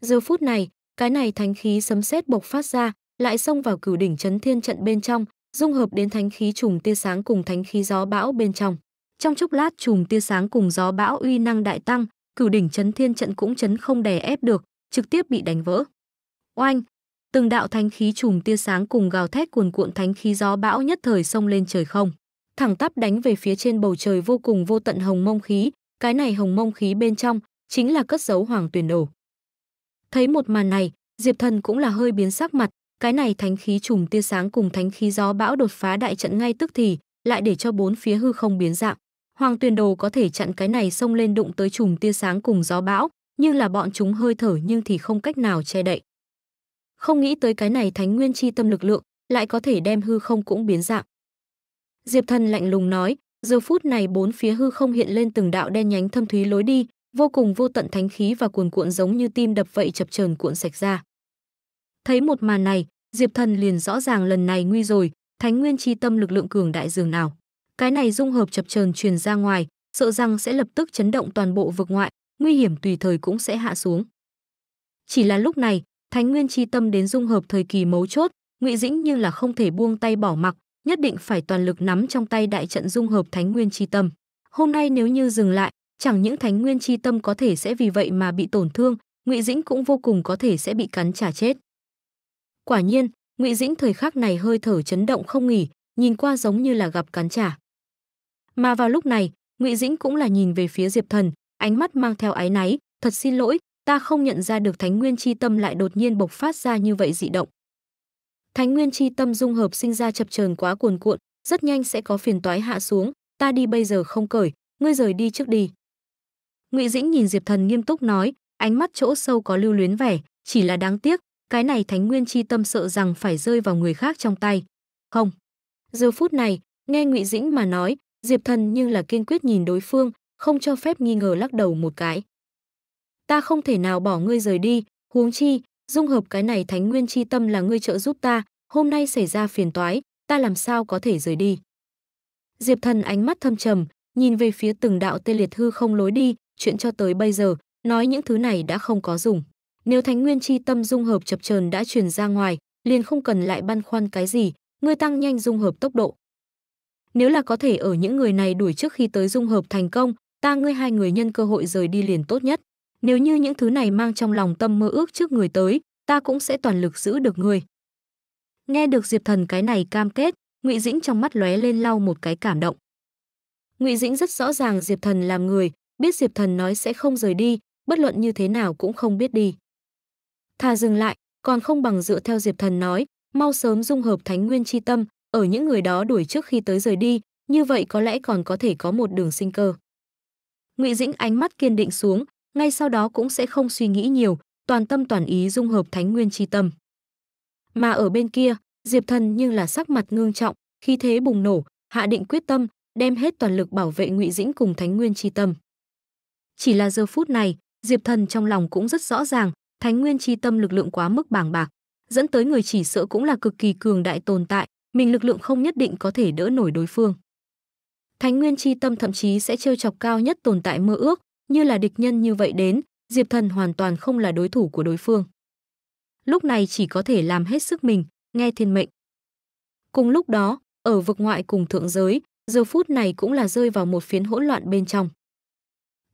Giờ phút này, cái này thánh khí sấm sét bộc phát ra, lại xông vào cửu đỉnh chấn thiên trận bên trong, dung hợp đến thánh khí trùng tia sáng cùng thánh khí gió bão bên trong. Trong chốc lát trùng tia sáng cùng gió bão uy năng đại tăng, cửu đỉnh chấn thiên trận cũng chấn không đè ép được, trực tiếp bị đánh vỡ. Oanh, từng đạo thánh khí trùm tia sáng cùng gào thét cuồn cuộn thánh khí gió bão nhất thời xông lên trời không thẳng tắp đánh về phía trên bầu trời vô cùng vô tận hồng mông khí cái này hồng mông khí bên trong chính là cất giấu hoàng tuyển đồ. thấy một màn này diệp thần cũng là hơi biến sắc mặt cái này thánh khí trùm tia sáng cùng thánh khí gió bão đột phá đại trận ngay tức thì lại để cho bốn phía hư không biến dạng hoàng tuyền đồ có thể chặn cái này xông lên đụng tới trùm tia sáng cùng gió bão nhưng là bọn chúng hơi thở nhưng thì không cách nào che đậy không nghĩ tới cái này thánh nguyên chi tâm lực lượng lại có thể đem hư không cũng biến dạng. Diệp Thần lạnh lùng nói, giờ phút này bốn phía hư không hiện lên từng đạo đen nhánh thâm thúy lối đi, vô cùng vô tận thánh khí và cuồn cuộn giống như tim đập vậy chập chờn cuộn sạch ra. Thấy một màn này, Diệp Thần liền rõ ràng lần này nguy rồi, thánh nguyên chi tâm lực lượng cường đại dường nào. Cái này dung hợp chập chờn truyền ra ngoài, sợ rằng sẽ lập tức chấn động toàn bộ vực ngoại, nguy hiểm tùy thời cũng sẽ hạ xuống. Chỉ là lúc này, Thánh Nguyên chi tâm đến dung hợp thời kỳ mấu chốt, Ngụy Dĩnh như là không thể buông tay bỏ mặc, nhất định phải toàn lực nắm trong tay đại trận dung hợp Thánh Nguyên chi tâm. Hôm nay nếu như dừng lại, chẳng những Thánh Nguyên chi tâm có thể sẽ vì vậy mà bị tổn thương, Ngụy Dĩnh cũng vô cùng có thể sẽ bị cắn trả chết. Quả nhiên, Ngụy Dĩnh thời khắc này hơi thở chấn động không nghỉ, nhìn qua giống như là gặp cắn trả. Mà vào lúc này, Ngụy Dĩnh cũng là nhìn về phía Diệp Thần, ánh mắt mang theo áy náy, thật xin lỗi, ta không nhận ra được thánh nguyên chi tâm lại đột nhiên bộc phát ra như vậy dị động. Thánh nguyên chi tâm dung hợp sinh ra chập chờn quá cuồn cuộn, rất nhanh sẽ có phiền toái hạ xuống, ta đi bây giờ không cởi, ngươi rời đi trước đi. Ngụy Dĩnh nhìn Diệp Thần nghiêm túc nói, ánh mắt chỗ sâu có lưu luyến vẻ, chỉ là đáng tiếc, cái này thánh nguyên chi tâm sợ rằng phải rơi vào người khác trong tay. Không. Giờ phút này, nghe Ngụy Dĩnh mà nói, Diệp Thần nhưng là kiên quyết nhìn đối phương, không cho phép nghi ngờ lắc đầu một cái ta không thể nào bỏ ngươi rời đi, huống chi, dung hợp cái này thánh nguyên chi tâm là ngươi trợ giúp ta, hôm nay xảy ra phiền toái, ta làm sao có thể rời đi. Diệp thần ánh mắt thâm trầm, nhìn về phía từng đạo tê liệt hư không lối đi, chuyện cho tới bây giờ, nói những thứ này đã không có dùng. Nếu thánh nguyên chi tâm dung hợp chập chờn đã truyền ra ngoài, liền không cần lại băn khoăn cái gì, ngươi tăng nhanh dung hợp tốc độ. Nếu là có thể ở những người này đuổi trước khi tới dung hợp thành công, ta ngươi hai người nhân cơ hội rời đi liền tốt nhất nếu như những thứ này mang trong lòng tâm mơ ước trước người tới, ta cũng sẽ toàn lực giữ được người. Nghe được Diệp Thần cái này cam kết, Ngụy Dĩnh trong mắt lóe lên lau một cái cảm động. Ngụy Dĩnh rất rõ ràng Diệp Thần làm người, biết Diệp Thần nói sẽ không rời đi, bất luận như thế nào cũng không biết đi. Thà dừng lại, còn không bằng dựa theo Diệp Thần nói, mau sớm dung hợp Thánh Nguyên chi tâm, ở những người đó đuổi trước khi tới rời đi, như vậy có lẽ còn có thể có một đường sinh cơ. Ngụy Dĩnh ánh mắt kiên định xuống, ngay sau đó cũng sẽ không suy nghĩ nhiều, toàn tâm toàn ý dung hợp thánh nguyên chi tâm. Mà ở bên kia, Diệp Thần nhưng là sắc mặt ngương trọng, khi thế bùng nổ, hạ định quyết tâm, đem hết toàn lực bảo vệ Ngụy Dĩnh cùng Thánh Nguyên Chi Tâm. Chỉ là giờ phút này, Diệp Thần trong lòng cũng rất rõ ràng, Thánh Nguyên Chi Tâm lực lượng quá mức bàng bạc, dẫn tới người chỉ sợ cũng là cực kỳ cường đại tồn tại, mình lực lượng không nhất định có thể đỡ nổi đối phương. Thánh Nguyên Chi Tâm thậm chí sẽ trêu chọc cao nhất tồn tại mơ ước, như là địch nhân như vậy đến, Diệp Thần hoàn toàn không là đối thủ của đối phương. Lúc này chỉ có thể làm hết sức mình, nghe thiên mệnh. Cùng lúc đó, ở vực ngoại cùng thượng giới, giờ phút này cũng là rơi vào một phiến hỗn loạn bên trong.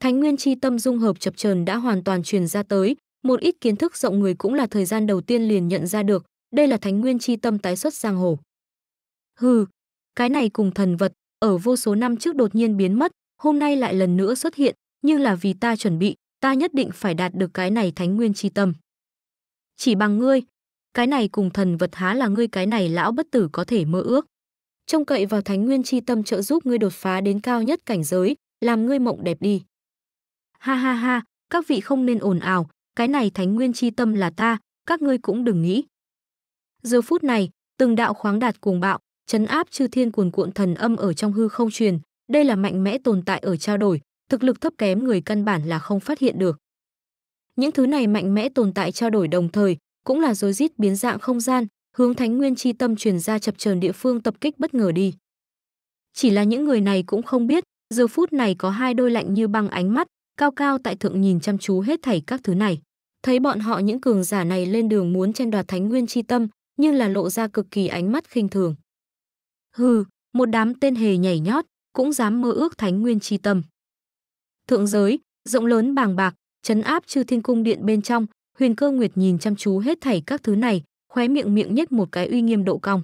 Thánh nguyên chi tâm dung hợp chập chờn đã hoàn toàn truyền ra tới, một ít kiến thức rộng người cũng là thời gian đầu tiên liền nhận ra được, đây là thánh nguyên chi tâm tái xuất giang hồ. Hừ, cái này cùng thần vật, ở vô số năm trước đột nhiên biến mất, hôm nay lại lần nữa xuất hiện, nhưng là vì ta chuẩn bị, ta nhất định phải đạt được cái này thánh nguyên chi tâm. Chỉ bằng ngươi, cái này cùng thần vật há là ngươi cái này lão bất tử có thể mơ ước. Trông cậy vào thánh nguyên chi tâm trợ giúp ngươi đột phá đến cao nhất cảnh giới, làm ngươi mộng đẹp đi. Ha ha ha, các vị không nên ồn ào, cái này thánh nguyên chi tâm là ta, các ngươi cũng đừng nghĩ. Giờ phút này, từng đạo khoáng đạt cuồng bạo, chấn áp chư thiên cuồn cuộn thần âm ở trong hư không truyền, đây là mạnh mẽ tồn tại ở trao đổi, thực lực thấp kém người căn bản là không phát hiện được. Những thứ này mạnh mẽ tồn tại trao đổi đồng thời, cũng là rối rít biến dạng không gian, hướng Thánh Nguyên chi tâm truyền ra chập chờn địa phương tập kích bất ngờ đi. Chỉ là những người này cũng không biết, giờ phút này có hai đôi lạnh như băng ánh mắt, cao cao tại thượng nhìn chăm chú hết thảy các thứ này. Thấy bọn họ những cường giả này lên đường muốn chen đoạt Thánh Nguyên chi tâm, nhưng là lộ ra cực kỳ ánh mắt khinh thường. Hừ, một đám tên hề nhảy nhót, cũng dám mơ ước Thánh Nguyên chi tâm thượng giới, rộng lớn bàng bạc, chấn áp chư thiên cung điện bên trong, Huyền Cơ Nguyệt nhìn chăm chú hết thảy các thứ này, khóe miệng miệng nhếch một cái uy nghiêm độ cong.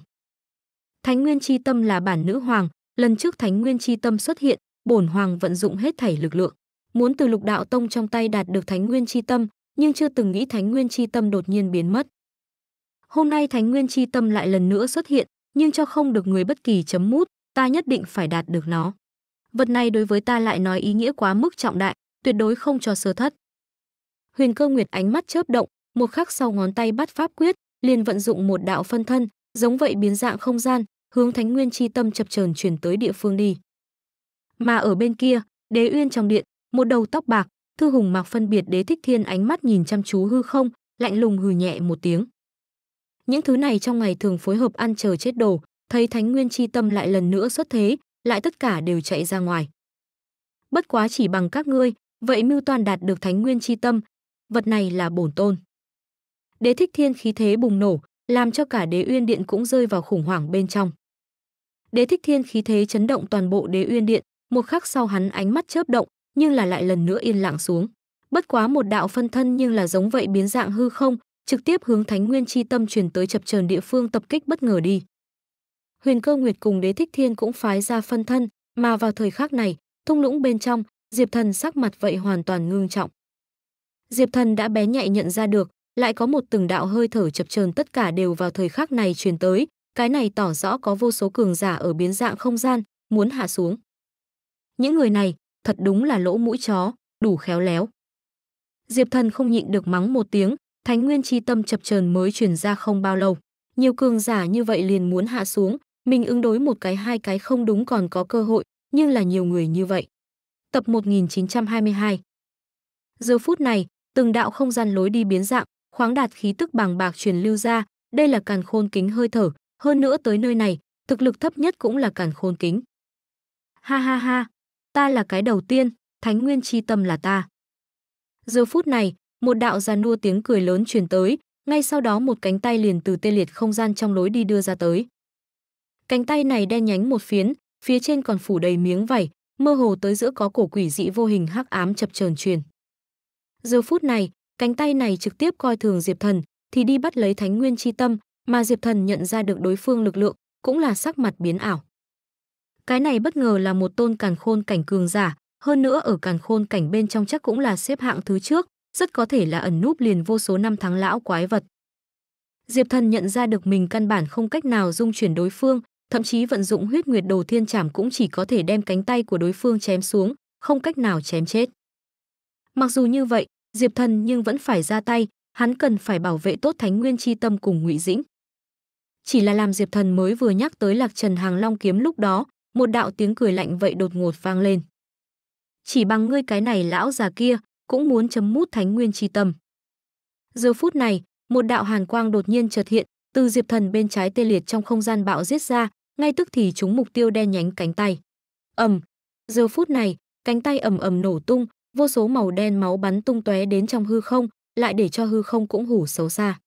Thánh Nguyên Chi Tâm là bản nữ hoàng, lần trước Thánh Nguyên Chi Tâm xuất hiện, bổn hoàng vận dụng hết thảy lực lượng, muốn từ Lục Đạo Tông trong tay đạt được Thánh Nguyên Chi Tâm, nhưng chưa từng nghĩ Thánh Nguyên Chi Tâm đột nhiên biến mất. Hôm nay Thánh Nguyên Chi Tâm lại lần nữa xuất hiện, nhưng cho không được người bất kỳ chấm mút, ta nhất định phải đạt được nó vật này đối với ta lại nói ý nghĩa quá mức trọng đại, tuyệt đối không cho sơ thất. Huyền Cơ Nguyệt ánh mắt chớp động, một khắc sau ngón tay bắt pháp quyết, liền vận dụng một đạo phân thân, giống vậy biến dạng không gian, hướng Thánh Nguyên chi tâm chập chờn chuyển tới địa phương đi. Mà ở bên kia, Đế Uyên trong điện, một đầu tóc bạc, Thư Hùng mặc phân biệt Đế Thích Thiên ánh mắt nhìn chăm chú hư không, lạnh lùng hừ nhẹ một tiếng. Những thứ này trong ngày thường phối hợp ăn chờ chết đồ, thấy Thánh Nguyên chi tâm lại lần nữa xuất thế, lại tất cả đều chạy ra ngoài. Bất quá chỉ bằng các ngươi, vậy mưu toàn đạt được thánh nguyên chi tâm, vật này là bổn tôn. Đế thích thiên khí thế bùng nổ, làm cho cả đế uyên điện cũng rơi vào khủng hoảng bên trong. Đế thích thiên khí thế chấn động toàn bộ đế uyên điện, một khắc sau hắn ánh mắt chớp động, nhưng là lại lần nữa yên lặng xuống. Bất quá một đạo phân thân nhưng là giống vậy biến dạng hư không, trực tiếp hướng thánh nguyên chi tâm truyền tới chập chờn địa phương tập kích bất ngờ đi. Huyền Cơ Nguyệt cùng Đế Thích Thiên cũng phái ra phân thân, mà vào thời khắc này, thung lũng bên trong, Diệp Thần sắc mặt vậy hoàn toàn ngưng trọng. Diệp Thần đã bé nhạy nhận ra được, lại có một từng đạo hơi thở chập chờn tất cả đều vào thời khắc này truyền tới, cái này tỏ rõ có vô số cường giả ở biến dạng không gian, muốn hạ xuống. Những người này, thật đúng là lỗ mũi chó, đủ khéo léo. Diệp Thần không nhịn được mắng một tiếng, Thánh Nguyên chi tâm chập chờn mới truyền ra không bao lâu, nhiều cường giả như vậy liền muốn hạ xuống, mình ứng đối một cái hai cái không đúng còn có cơ hội, nhưng là nhiều người như vậy. Tập 1922 Giờ phút này, từng đạo không gian lối đi biến dạng, khoáng đạt khí tức bàng bạc truyền lưu ra, đây là càn khôn kính hơi thở, hơn nữa tới nơi này, thực lực thấp nhất cũng là càn khôn kính. Ha ha ha, ta là cái đầu tiên, thánh nguyên chi tâm là ta. Giờ phút này, một đạo già nua tiếng cười lớn truyền tới, ngay sau đó một cánh tay liền từ tê liệt không gian trong lối đi đưa ra tới. Cánh tay này đen nhánh một phiến, phía trên còn phủ đầy miếng vảy, mơ hồ tới giữa có cổ quỷ dị vô hình hắc ám chập chờn truyền. Giờ phút này, cánh tay này trực tiếp coi thường Diệp Thần, thì đi bắt lấy Thánh Nguyên chi tâm, mà Diệp Thần nhận ra được đối phương lực lượng, cũng là sắc mặt biến ảo. Cái này bất ngờ là một tôn càn khôn cảnh cường giả, hơn nữa ở càn khôn cảnh bên trong chắc cũng là xếp hạng thứ trước, rất có thể là ẩn núp liền vô số năm tháng lão quái vật. Diệp Thần nhận ra được mình căn bản không cách nào dung chuyển đối phương, thậm chí vận dụng huyết nguyệt đồ thiên chảm cũng chỉ có thể đem cánh tay của đối phương chém xuống, không cách nào chém chết. Mặc dù như vậy, Diệp Thần nhưng vẫn phải ra tay, hắn cần phải bảo vệ tốt Thánh Nguyên chi tâm cùng Ngụy Dĩnh. Chỉ là làm Diệp Thần mới vừa nhắc tới Lạc Trần Hàng Long kiếm lúc đó, một đạo tiếng cười lạnh vậy đột ngột vang lên. Chỉ bằng ngươi cái này lão già kia, cũng muốn chấm mút Thánh Nguyên chi tâm. Giờ phút này, một đạo hàn quang đột nhiên chợt hiện, từ diệp thần bên trái tê liệt trong không gian bạo giết ra ngay tức thì chúng mục tiêu đen nhánh cánh tay ầm giờ phút này cánh tay ầm ầm nổ tung vô số màu đen máu bắn tung tóe đến trong hư không lại để cho hư không cũng hủ xấu xa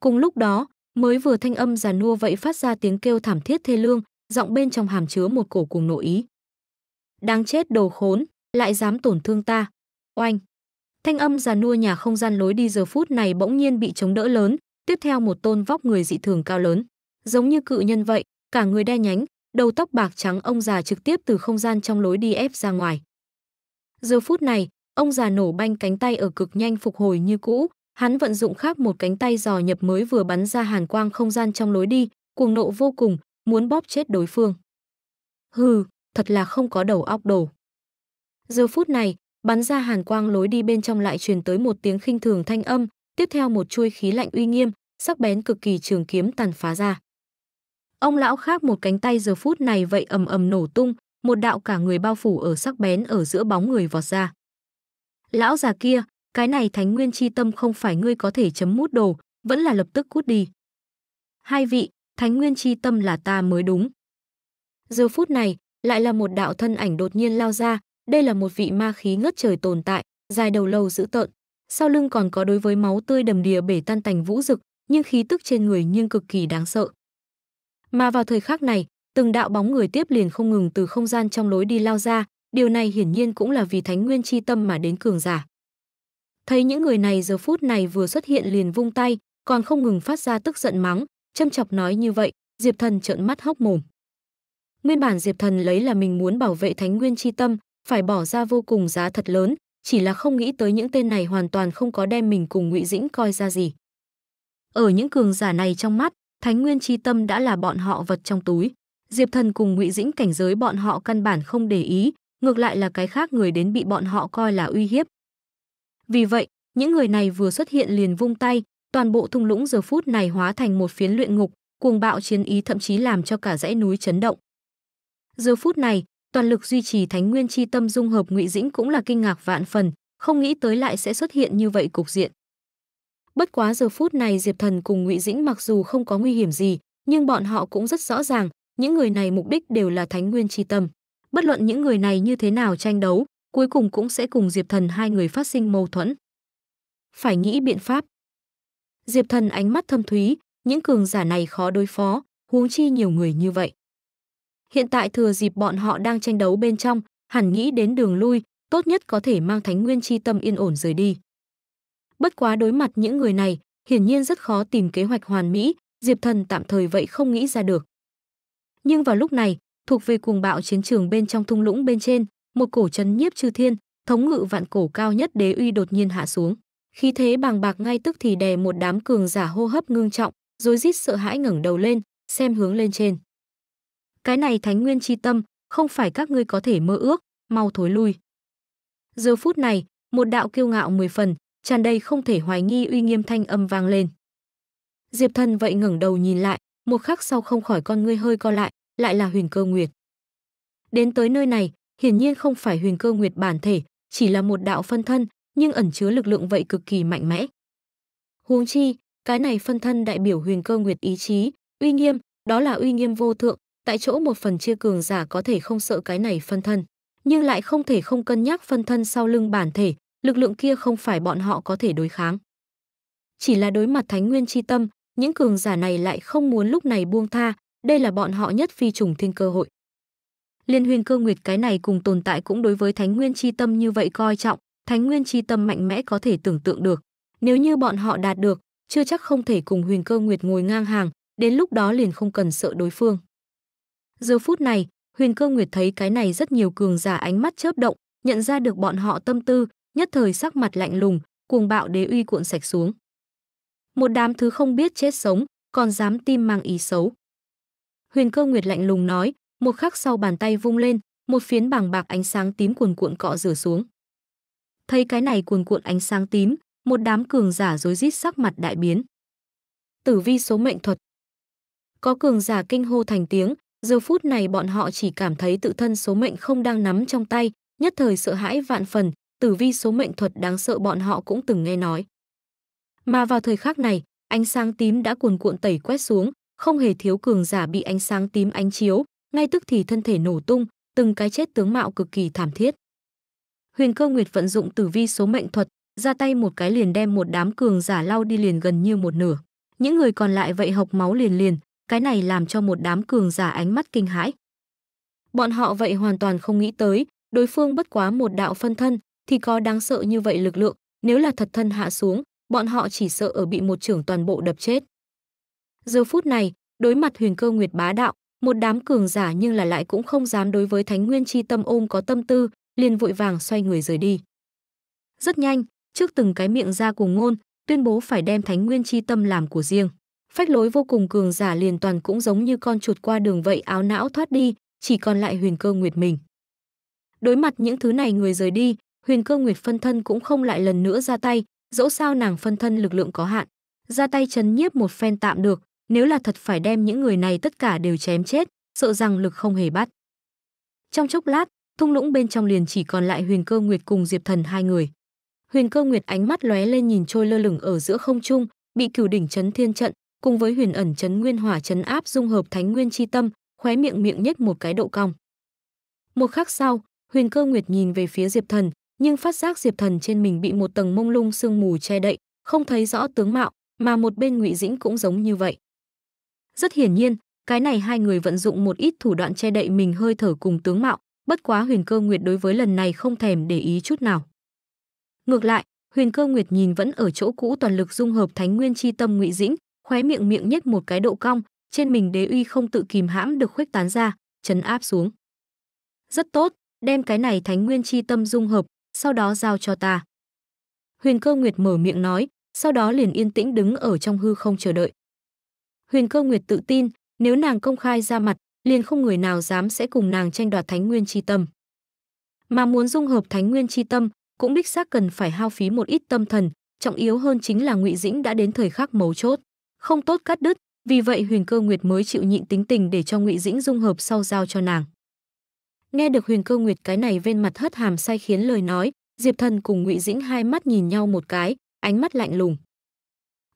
cùng lúc đó mới vừa thanh âm già nua vậy phát ra tiếng kêu thảm thiết thê lương giọng bên trong hàm chứa một cổ cùng nộ ý đáng chết đồ khốn lại dám tổn thương ta oanh thanh âm già nua nhà không gian lối đi giờ phút này bỗng nhiên bị chống đỡ lớn tiếp theo một tôn vóc người dị thường cao lớn, giống như cự nhân vậy, cả người đe nhánh, đầu tóc bạc trắng ông già trực tiếp từ không gian trong lối đi ép ra ngoài. Giờ phút này, ông già nổ banh cánh tay ở cực nhanh phục hồi như cũ, hắn vận dụng khác một cánh tay giò nhập mới vừa bắn ra hàn quang không gian trong lối đi, cuồng nộ vô cùng, muốn bóp chết đối phương. Hừ, thật là không có đầu óc đồ. Giờ phút này, bắn ra hàn quang lối đi bên trong lại truyền tới một tiếng khinh thường thanh âm, tiếp theo một chuôi khí lạnh uy nghiêm, sắc bén cực kỳ trường kiếm tàn phá ra. Ông lão khác một cánh tay giờ phút này vậy ầm ầm nổ tung, một đạo cả người bao phủ ở sắc bén ở giữa bóng người vọt ra. Lão già kia, cái này thánh nguyên chi tâm không phải ngươi có thể chấm mút đồ, vẫn là lập tức cút đi. Hai vị, thánh nguyên chi tâm là ta mới đúng. Giờ phút này, lại là một đạo thân ảnh đột nhiên lao ra, đây là một vị ma khí ngất trời tồn tại, dài đầu lâu dữ tợn sau lưng còn có đối với máu tươi đầm đìa bể tan tành vũ rực, nhưng khí tức trên người nhưng cực kỳ đáng sợ. Mà vào thời khắc này, từng đạo bóng người tiếp liền không ngừng từ không gian trong lối đi lao ra, điều này hiển nhiên cũng là vì Thánh Nguyên chi tâm mà đến cường giả. Thấy những người này giờ phút này vừa xuất hiện liền vung tay, còn không ngừng phát ra tức giận mắng, châm chọc nói như vậy, Diệp Thần trợn mắt hốc mồm. Nguyên bản Diệp Thần lấy là mình muốn bảo vệ Thánh Nguyên chi tâm, phải bỏ ra vô cùng giá thật lớn, chỉ là không nghĩ tới những tên này hoàn toàn không có đem mình cùng ngụy dĩnh coi ra gì ở những cường giả này trong mắt thánh nguyên chi tâm đã là bọn họ vật trong túi diệp thần cùng ngụy dĩnh cảnh giới bọn họ căn bản không để ý ngược lại là cái khác người đến bị bọn họ coi là uy hiếp vì vậy những người này vừa xuất hiện liền vung tay toàn bộ thung lũng giờ phút này hóa thành một phiến luyện ngục cuồng bạo chiến ý thậm chí làm cho cả dãy núi chấn động giờ phút này toàn lực duy trì thánh nguyên chi tâm dung hợp ngụy dĩnh cũng là kinh ngạc vạn phần không nghĩ tới lại sẽ xuất hiện như vậy cục diện bất quá giờ phút này diệp thần cùng ngụy dĩnh mặc dù không có nguy hiểm gì nhưng bọn họ cũng rất rõ ràng những người này mục đích đều là thánh nguyên chi tâm bất luận những người này như thế nào tranh đấu cuối cùng cũng sẽ cùng diệp thần hai người phát sinh mâu thuẫn phải nghĩ biện pháp diệp thần ánh mắt thâm thúy những cường giả này khó đối phó huống chi nhiều người như vậy Hiện tại thừa dịp bọn họ đang tranh đấu bên trong, hẳn nghĩ đến đường lui, tốt nhất có thể mang Thánh Nguyên chi tâm yên ổn rời đi. Bất quá đối mặt những người này, hiển nhiên rất khó tìm kế hoạch hoàn mỹ, Diệp Thần tạm thời vậy không nghĩ ra được. Nhưng vào lúc này, thuộc về cuồng bạo chiến trường bên trong thung lũng bên trên, một cổ chấn nhiếp chư thiên, thống ngự vạn cổ cao nhất đế uy đột nhiên hạ xuống. Khí thế bàng bạc ngay tức thì đè một đám cường giả hô hấp ngưng trọng, rối rít sợ hãi ngẩng đầu lên, xem hướng lên trên. Cái này thánh nguyên chi tâm, không phải các ngươi có thể mơ ước, mau thối lui. Giờ phút này, một đạo kiêu ngạo mười phần, tràn đầy không thể hoài nghi uy nghiêm thanh âm vang lên. Diệp Thần vậy ngẩng đầu nhìn lại, một khắc sau không khỏi con ngươi hơi co lại, lại là Huyền Cơ Nguyệt. Đến tới nơi này, hiển nhiên không phải Huyền Cơ Nguyệt bản thể, chỉ là một đạo phân thân, nhưng ẩn chứa lực lượng vậy cực kỳ mạnh mẽ. Huống chi, cái này phân thân đại biểu Huyền Cơ Nguyệt ý chí, uy nghiêm, đó là uy nghiêm vô thượng, tại chỗ một phần chia cường giả có thể không sợ cái này phân thân, nhưng lại không thể không cân nhắc phân thân sau lưng bản thể, lực lượng kia không phải bọn họ có thể đối kháng. Chỉ là đối mặt Thánh Nguyên chi tâm, những cường giả này lại không muốn lúc này buông tha, đây là bọn họ nhất phi trùng thiên cơ hội. Liên Huyền Cơ Nguyệt cái này cùng tồn tại cũng đối với Thánh Nguyên chi tâm như vậy coi trọng, Thánh Nguyên chi tâm mạnh mẽ có thể tưởng tượng được, nếu như bọn họ đạt được, chưa chắc không thể cùng Huyền Cơ Nguyệt ngồi ngang hàng, đến lúc đó liền không cần sợ đối phương. Giờ phút này, Huyền Cơ Nguyệt thấy cái này rất nhiều cường giả ánh mắt chớp động, nhận ra được bọn họ tâm tư, nhất thời sắc mặt lạnh lùng, cuồng bạo đế uy cuộn sạch xuống. Một đám thứ không biết chết sống, còn dám tim mang ý xấu. Huyền Cơ Nguyệt lạnh lùng nói, một khắc sau bàn tay vung lên, một phiến bảng bạc ánh sáng tím cuồn cuộn cọ rửa xuống. Thấy cái này cuồn cuộn ánh sáng tím, một đám cường giả rối rít sắc mặt đại biến. Tử vi số mệnh thuật. Có cường giả kinh hô thành tiếng, Giờ phút này bọn họ chỉ cảm thấy tự thân số mệnh không đang nắm trong tay, nhất thời sợ hãi vạn phần, tử vi số mệnh thuật đáng sợ bọn họ cũng từng nghe nói. Mà vào thời khắc này, ánh sáng tím đã cuồn cuộn tẩy quét xuống, không hề thiếu cường giả bị ánh sáng tím ánh chiếu, ngay tức thì thân thể nổ tung, từng cái chết tướng mạo cực kỳ thảm thiết. Huyền Cơ Nguyệt vận dụng tử vi số mệnh thuật, ra tay một cái liền đem một đám cường giả lao đi liền gần như một nửa. Những người còn lại vậy học máu liền liền, cái này làm cho một đám cường giả ánh mắt kinh hãi. Bọn họ vậy hoàn toàn không nghĩ tới, đối phương bất quá một đạo phân thân, thì có đáng sợ như vậy lực lượng, nếu là thật thân hạ xuống, bọn họ chỉ sợ ở bị một trưởng toàn bộ đập chết. Giờ phút này, đối mặt huyền cơ nguyệt bá đạo, một đám cường giả nhưng là lại cũng không dám đối với thánh nguyên chi tâm ôm có tâm tư, liền vội vàng xoay người rời đi. Rất nhanh, trước từng cái miệng ra cùng ngôn, tuyên bố phải đem thánh nguyên chi tâm làm của riêng. Phách lối vô cùng cường giả liền toàn cũng giống như con chuột qua đường vậy áo não thoát đi, chỉ còn lại huyền cơ nguyệt mình. Đối mặt những thứ này người rời đi, huyền cơ nguyệt phân thân cũng không lại lần nữa ra tay, dẫu sao nàng phân thân lực lượng có hạn. Ra tay chấn nhiếp một phen tạm được, nếu là thật phải đem những người này tất cả đều chém chết, sợ rằng lực không hề bắt. Trong chốc lát, thung lũng bên trong liền chỉ còn lại huyền cơ nguyệt cùng diệp thần hai người. Huyền Cơ Nguyệt ánh mắt lóe lên nhìn trôi lơ lửng ở giữa không trung, bị cửu đỉnh chấn thiên trận, cùng với huyền ẩn chấn nguyên hỏa chấn áp dung hợp thánh nguyên chi tâm, khóe miệng miệng nhất một cái độ cong. Một khắc sau, Huyền Cơ Nguyệt nhìn về phía Diệp Thần, nhưng phát giác Diệp Thần trên mình bị một tầng mông lung sương mù che đậy, không thấy rõ tướng mạo, mà một bên Ngụy Dĩnh cũng giống như vậy. Rất hiển nhiên, cái này hai người vận dụng một ít thủ đoạn che đậy mình hơi thở cùng tướng mạo, bất quá Huyền Cơ Nguyệt đối với lần này không thèm để ý chút nào. Ngược lại, Huyền Cơ Nguyệt nhìn vẫn ở chỗ cũ toàn lực dung hợp Thánh Nguyên chi tâm Ngụy Dĩnh, khóe miệng miệng nhếch một cái độ cong, trên mình đế uy không tự kìm hãm được khuếch tán ra, chấn áp xuống. Rất tốt, đem cái này thánh nguyên chi tâm dung hợp, sau đó giao cho ta. Huyền cơ nguyệt mở miệng nói, sau đó liền yên tĩnh đứng ở trong hư không chờ đợi. Huyền cơ nguyệt tự tin, nếu nàng công khai ra mặt, liền không người nào dám sẽ cùng nàng tranh đoạt thánh nguyên chi tâm. Mà muốn dung hợp thánh nguyên chi tâm, cũng đích xác cần phải hao phí một ít tâm thần, trọng yếu hơn chính là ngụy dĩnh đã đến thời khắc mấu chốt không tốt cắt đứt, vì vậy Huyền Cơ Nguyệt mới chịu nhịn tính tình để cho Ngụy Dĩnh dung hợp sau giao cho nàng. Nghe được Huyền Cơ Nguyệt cái này ven mặt hất hàm sai khiến lời nói, Diệp Thần cùng Ngụy Dĩnh hai mắt nhìn nhau một cái, ánh mắt lạnh lùng.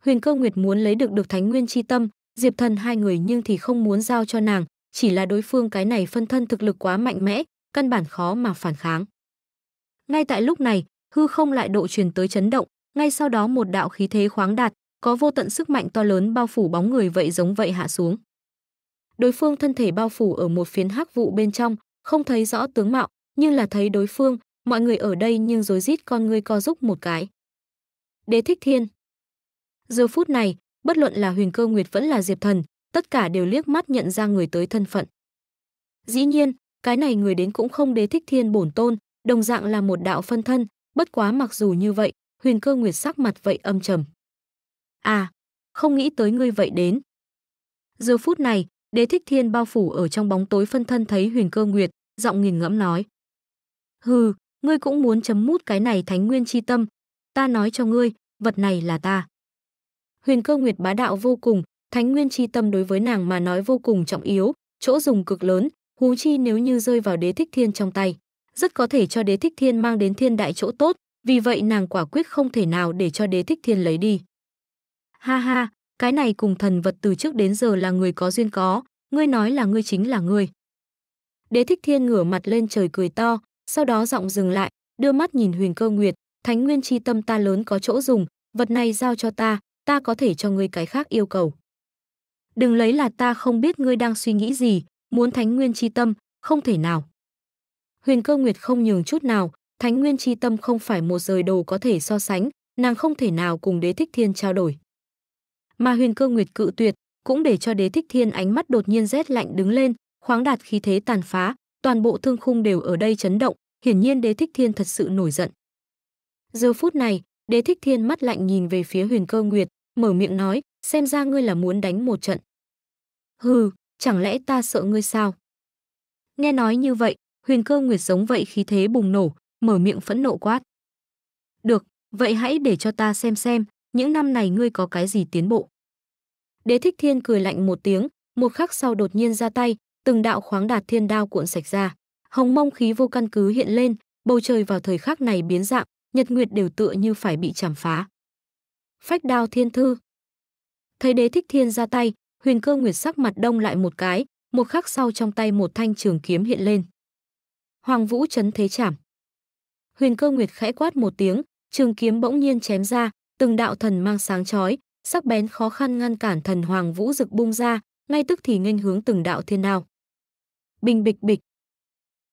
Huyền Cơ Nguyệt muốn lấy được được Thánh Nguyên chi tâm, Diệp Thần hai người nhưng thì không muốn giao cho nàng, chỉ là đối phương cái này phân thân thực lực quá mạnh mẽ, căn bản khó mà phản kháng. Ngay tại lúc này, hư không lại độ truyền tới chấn động, ngay sau đó một đạo khí thế khoáng đạt, có vô tận sức mạnh to lớn bao phủ bóng người vậy giống vậy hạ xuống. Đối phương thân thể bao phủ ở một phiến hắc vụ bên trong, không thấy rõ tướng mạo, nhưng là thấy đối phương, mọi người ở đây nhưng rối rít con người co giúp một cái. Đế thích thiên. Giờ phút này, bất luận là huyền cơ nguyệt vẫn là diệp thần, tất cả đều liếc mắt nhận ra người tới thân phận. Dĩ nhiên, cái này người đến cũng không đế thích thiên bổn tôn, đồng dạng là một đạo phân thân, bất quá mặc dù như vậy, huyền cơ nguyệt sắc mặt vậy âm trầm. À, không nghĩ tới ngươi vậy đến. Giờ phút này, đế thích thiên bao phủ ở trong bóng tối phân thân thấy huyền cơ nguyệt, giọng nghiền ngẫm nói. Hừ, ngươi cũng muốn chấm mút cái này thánh nguyên chi tâm. Ta nói cho ngươi, vật này là ta. Huyền cơ nguyệt bá đạo vô cùng, thánh nguyên chi tâm đối với nàng mà nói vô cùng trọng yếu, chỗ dùng cực lớn, Hú chi nếu như rơi vào đế thích thiên trong tay. Rất có thể cho đế thích thiên mang đến thiên đại chỗ tốt, vì vậy nàng quả quyết không thể nào để cho đế thích thiên lấy đi. Ha ha, cái này cùng thần vật từ trước đến giờ là người có duyên có, ngươi nói là ngươi chính là ngươi. Đế thích thiên ngửa mặt lên trời cười to, sau đó giọng dừng lại, đưa mắt nhìn huyền cơ nguyệt, thánh nguyên chi tâm ta lớn có chỗ dùng, vật này giao cho ta, ta có thể cho ngươi cái khác yêu cầu. Đừng lấy là ta không biết ngươi đang suy nghĩ gì, muốn thánh nguyên chi tâm, không thể nào. Huyền cơ nguyệt không nhường chút nào, thánh nguyên chi tâm không phải một rời đồ có thể so sánh, nàng không thể nào cùng đế thích thiên trao đổi mà Huyền Cơ Nguyệt cự tuyệt, cũng để cho Đế Thích Thiên ánh mắt đột nhiên rét lạnh đứng lên, khoáng đạt khí thế tàn phá, toàn bộ thương khung đều ở đây chấn động, hiển nhiên Đế Thích Thiên thật sự nổi giận. Giờ phút này, Đế Thích Thiên mắt lạnh nhìn về phía Huyền Cơ Nguyệt, mở miệng nói, xem ra ngươi là muốn đánh một trận. Hừ, chẳng lẽ ta sợ ngươi sao? Nghe nói như vậy, Huyền Cơ Nguyệt giống vậy khí thế bùng nổ, mở miệng phẫn nộ quát. Được, vậy hãy để cho ta xem xem, những năm này ngươi có cái gì tiến bộ? Đế thích thiên cười lạnh một tiếng, một khắc sau đột nhiên ra tay, từng đạo khoáng đạt thiên đao cuộn sạch ra. Hồng mông khí vô căn cứ hiện lên, bầu trời vào thời khắc này biến dạng, nhật nguyệt đều tựa như phải bị chảm phá. Phách đao thiên thư Thấy đế thích thiên ra tay, huyền cơ nguyệt sắc mặt đông lại một cái, một khắc sau trong tay một thanh trường kiếm hiện lên. Hoàng vũ chấn thế chảm. Huyền cơ nguyệt khẽ quát một tiếng, trường kiếm bỗng nhiên chém ra, từng đạo thần mang sáng chói, sắc bén khó khăn ngăn cản thần hoàng vũ rực bung ra, ngay tức thì nghênh hướng từng đạo thiên đao. Bình bịch bịch.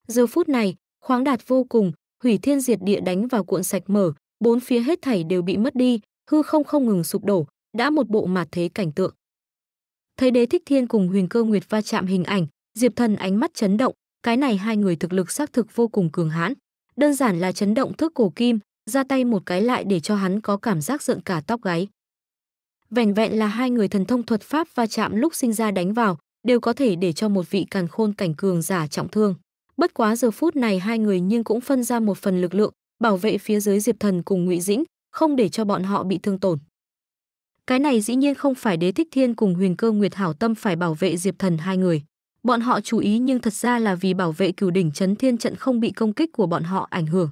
Giờ phút này, khoáng đạt vô cùng, hủy thiên diệt địa đánh vào cuộn sạch mở, bốn phía hết thảy đều bị mất đi, hư không không ngừng sụp đổ, đã một bộ mặt thế cảnh tượng. Thấy Đế Thích Thiên cùng Huyền Cơ Nguyệt va chạm hình ảnh, Diệp Thần ánh mắt chấn động, cái này hai người thực lực xác thực vô cùng cường hãn, đơn giản là chấn động thức cổ kim, ra tay một cái lại để cho hắn có cảm giác rợn cả tóc gáy. Vẹn vẹn là hai người thần thông thuật pháp va chạm lúc sinh ra đánh vào, đều có thể để cho một vị càn khôn cảnh cường giả trọng thương. Bất quá giờ phút này hai người nhưng cũng phân ra một phần lực lượng, bảo vệ phía dưới Diệp Thần cùng Ngụy Dĩnh, không để cho bọn họ bị thương tổn. Cái này dĩ nhiên không phải Đế Thích Thiên cùng Huyền Cơ Nguyệt Hảo Tâm phải bảo vệ Diệp Thần hai người. Bọn họ chú ý nhưng thật ra là vì bảo vệ cửu đỉnh chấn thiên trận không bị công kích của bọn họ ảnh hưởng.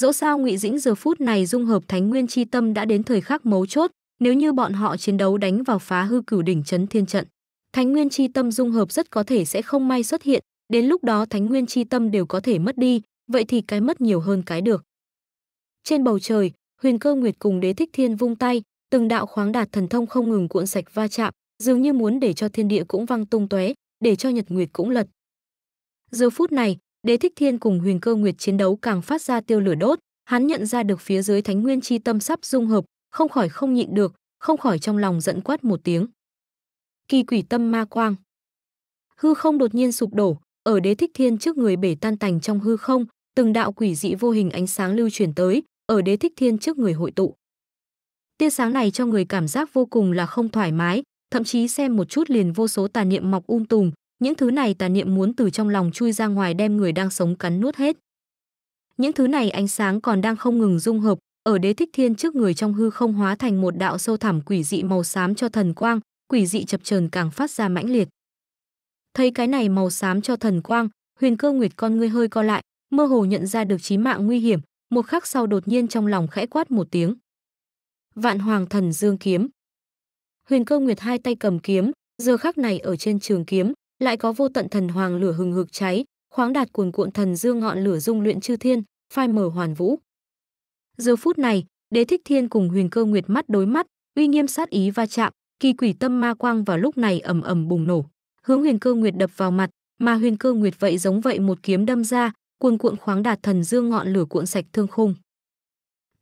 Dẫu sao Ngụy Dĩnh giờ phút này dung hợp Thánh Nguyên chi tâm đã đến thời khắc mấu chốt, nếu như bọn họ chiến đấu đánh vào phá hư cửu đỉnh trấn thiên trận, Thánh Nguyên chi tâm dung hợp rất có thể sẽ không may xuất hiện, đến lúc đó Thánh Nguyên chi tâm đều có thể mất đi, vậy thì cái mất nhiều hơn cái được. Trên bầu trời, Huyền Cơ Nguyệt cùng Đế Thích Thiên vung tay, từng đạo khoáng đạt thần thông không ngừng cuộn sạch va chạm, dường như muốn để cho thiên địa cũng văng tung tóe, để cho nhật nguyệt cũng lật. Giờ phút này, Đế Thích Thiên cùng Huyền Cơ Nguyệt chiến đấu càng phát ra tiêu lửa đốt, hắn nhận ra được phía dưới Thánh Nguyên chi tâm sắp dung hợp, không khỏi không nhịn được, không khỏi trong lòng giận quát một tiếng. Kỳ quỷ tâm ma quang. Hư không đột nhiên sụp đổ, ở Đế Thích Thiên trước người bể tan tành trong hư không, từng đạo quỷ dị vô hình ánh sáng lưu chuyển tới, ở Đế Thích Thiên trước người hội tụ. Tia sáng này cho người cảm giác vô cùng là không thoải mái, thậm chí xem một chút liền vô số tà niệm mọc um tùm, những thứ này tà niệm muốn từ trong lòng chui ra ngoài đem người đang sống cắn nuốt hết. Những thứ này ánh sáng còn đang không ngừng dung hợp, ở đế thích thiên trước người trong hư không hóa thành một đạo sâu thẳm quỷ dị màu xám cho thần quang, quỷ dị chập chờn càng phát ra mãnh liệt. Thấy cái này màu xám cho thần quang, Huyền Cơ Nguyệt con ngươi hơi co lại, mơ hồ nhận ra được chí mạng nguy hiểm, một khắc sau đột nhiên trong lòng khẽ quát một tiếng. Vạn Hoàng Thần Dương kiếm. Huyền Cơ Nguyệt hai tay cầm kiếm, giờ khắc này ở trên trường kiếm, lại có vô tận thần hoàng lửa hừng hực cháy, khoáng đạt cuồn cuộn thần dương ngọn lửa dung luyện chư thiên, phai mở hoàn vũ. Giờ phút này, Đế Thích Thiên cùng Huyền Cơ Nguyệt mắt đối mắt, uy nghiêm sát ý va chạm, kỳ quỷ tâm ma quang vào lúc này ầm ầm bùng nổ, hướng Huyền Cơ Nguyệt đập vào mặt, mà Huyền Cơ Nguyệt vậy giống vậy một kiếm đâm ra, cuồn cuộn khoáng đạt thần dương ngọn lửa cuộn sạch thương khung.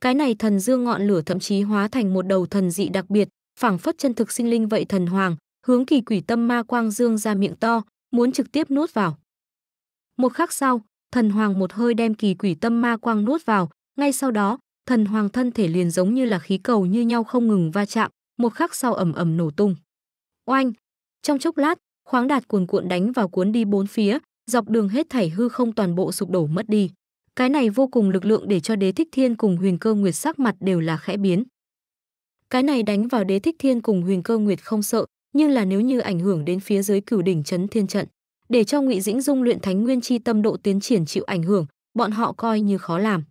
Cái này thần dương ngọn lửa thậm chí hóa thành một đầu thần dị đặc biệt, phảng phất chân thực sinh linh vậy thần hoàng, Hướng kỳ quỷ tâm ma quang dương ra miệng to, muốn trực tiếp nuốt vào. Một khắc sau, thần hoàng một hơi đem kỳ quỷ tâm ma quang nuốt vào, ngay sau đó, thần hoàng thân thể liền giống như là khí cầu như nhau không ngừng va chạm, một khắc sau ầm ầm nổ tung. Oanh! Trong chốc lát, khoáng đạt cuồn cuộn đánh vào cuốn đi bốn phía, dọc đường hết thảy hư không toàn bộ sụp đổ mất đi. Cái này vô cùng lực lượng để cho Đế Thích Thiên cùng Huyền Cơ Nguyệt sắc mặt đều là khẽ biến. Cái này đánh vào Đế Thích Thiên cùng Huyền Cơ Nguyệt không sợ, nhưng là nếu như ảnh hưởng đến phía dưới cửu đỉnh chấn thiên trận, để cho Ngụy Dĩnh Dung luyện thánh nguyên chi tâm độ tiến triển chịu ảnh hưởng, bọn họ coi như khó làm.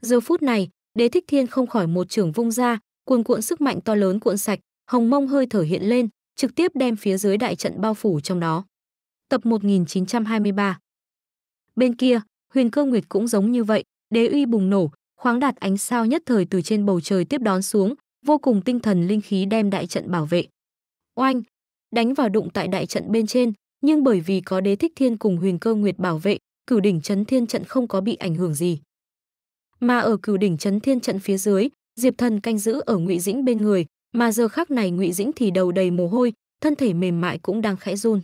Giờ phút này, Đế Thích Thiên không khỏi một trường vung ra, cuồn cuộn sức mạnh to lớn cuộn sạch, hồng mông hơi thở hiện lên, trực tiếp đem phía dưới đại trận bao phủ trong đó. Tập 1923 Bên kia, huyền cơ nguyệt cũng giống như vậy, đế uy bùng nổ, khoáng đạt ánh sao nhất thời từ trên bầu trời tiếp đón xuống, vô cùng tinh thần linh khí đem đại trận bảo vệ oanh, đánh vào đụng tại đại trận bên trên, nhưng bởi vì có đế thích thiên cùng huyền cơ nguyệt bảo vệ, cửu đỉnh chấn thiên trận không có bị ảnh hưởng gì. Mà ở cửu đỉnh chấn thiên trận phía dưới, Diệp Thần canh giữ ở Ngụy Dĩnh bên người, mà giờ khắc này Ngụy Dĩnh thì đầu đầy mồ hôi, thân thể mềm mại cũng đang khẽ run.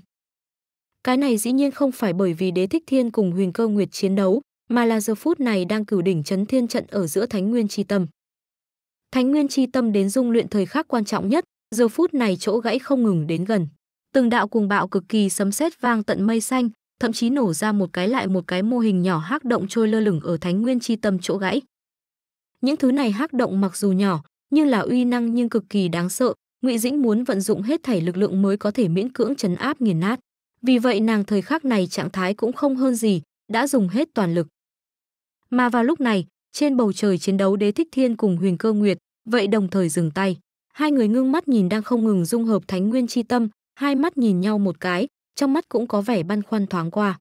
Cái này dĩ nhiên không phải bởi vì Đế Thích Thiên cùng Huyền Cơ Nguyệt chiến đấu, mà là giờ phút này đang cửu đỉnh chấn thiên trận ở giữa Thánh Nguyên chi tâm. Thánh Nguyên chi tâm đến dung luyện thời khắc quan trọng nhất, giờ phút này chỗ gãy không ngừng đến gần. Từng đạo cuồng bạo cực kỳ sấm sét vang tận mây xanh, thậm chí nổ ra một cái lại một cái mô hình nhỏ hắc động trôi lơ lửng ở thánh nguyên chi tâm chỗ gãy. Những thứ này hắc động mặc dù nhỏ, nhưng là uy năng nhưng cực kỳ đáng sợ, Ngụy Dĩnh muốn vận dụng hết thảy lực lượng mới có thể miễn cưỡng chấn áp nghiền nát. Vì vậy nàng thời khắc này trạng thái cũng không hơn gì, đã dùng hết toàn lực. Mà vào lúc này, trên bầu trời chiến đấu Đế Thích Thiên cùng Huyền Cơ Nguyệt, vậy đồng thời dừng tay. Hai người ngưng mắt nhìn đang không ngừng dung hợp Thánh Nguyên chi tâm, hai mắt nhìn nhau một cái, trong mắt cũng có vẻ băn khoăn thoáng qua.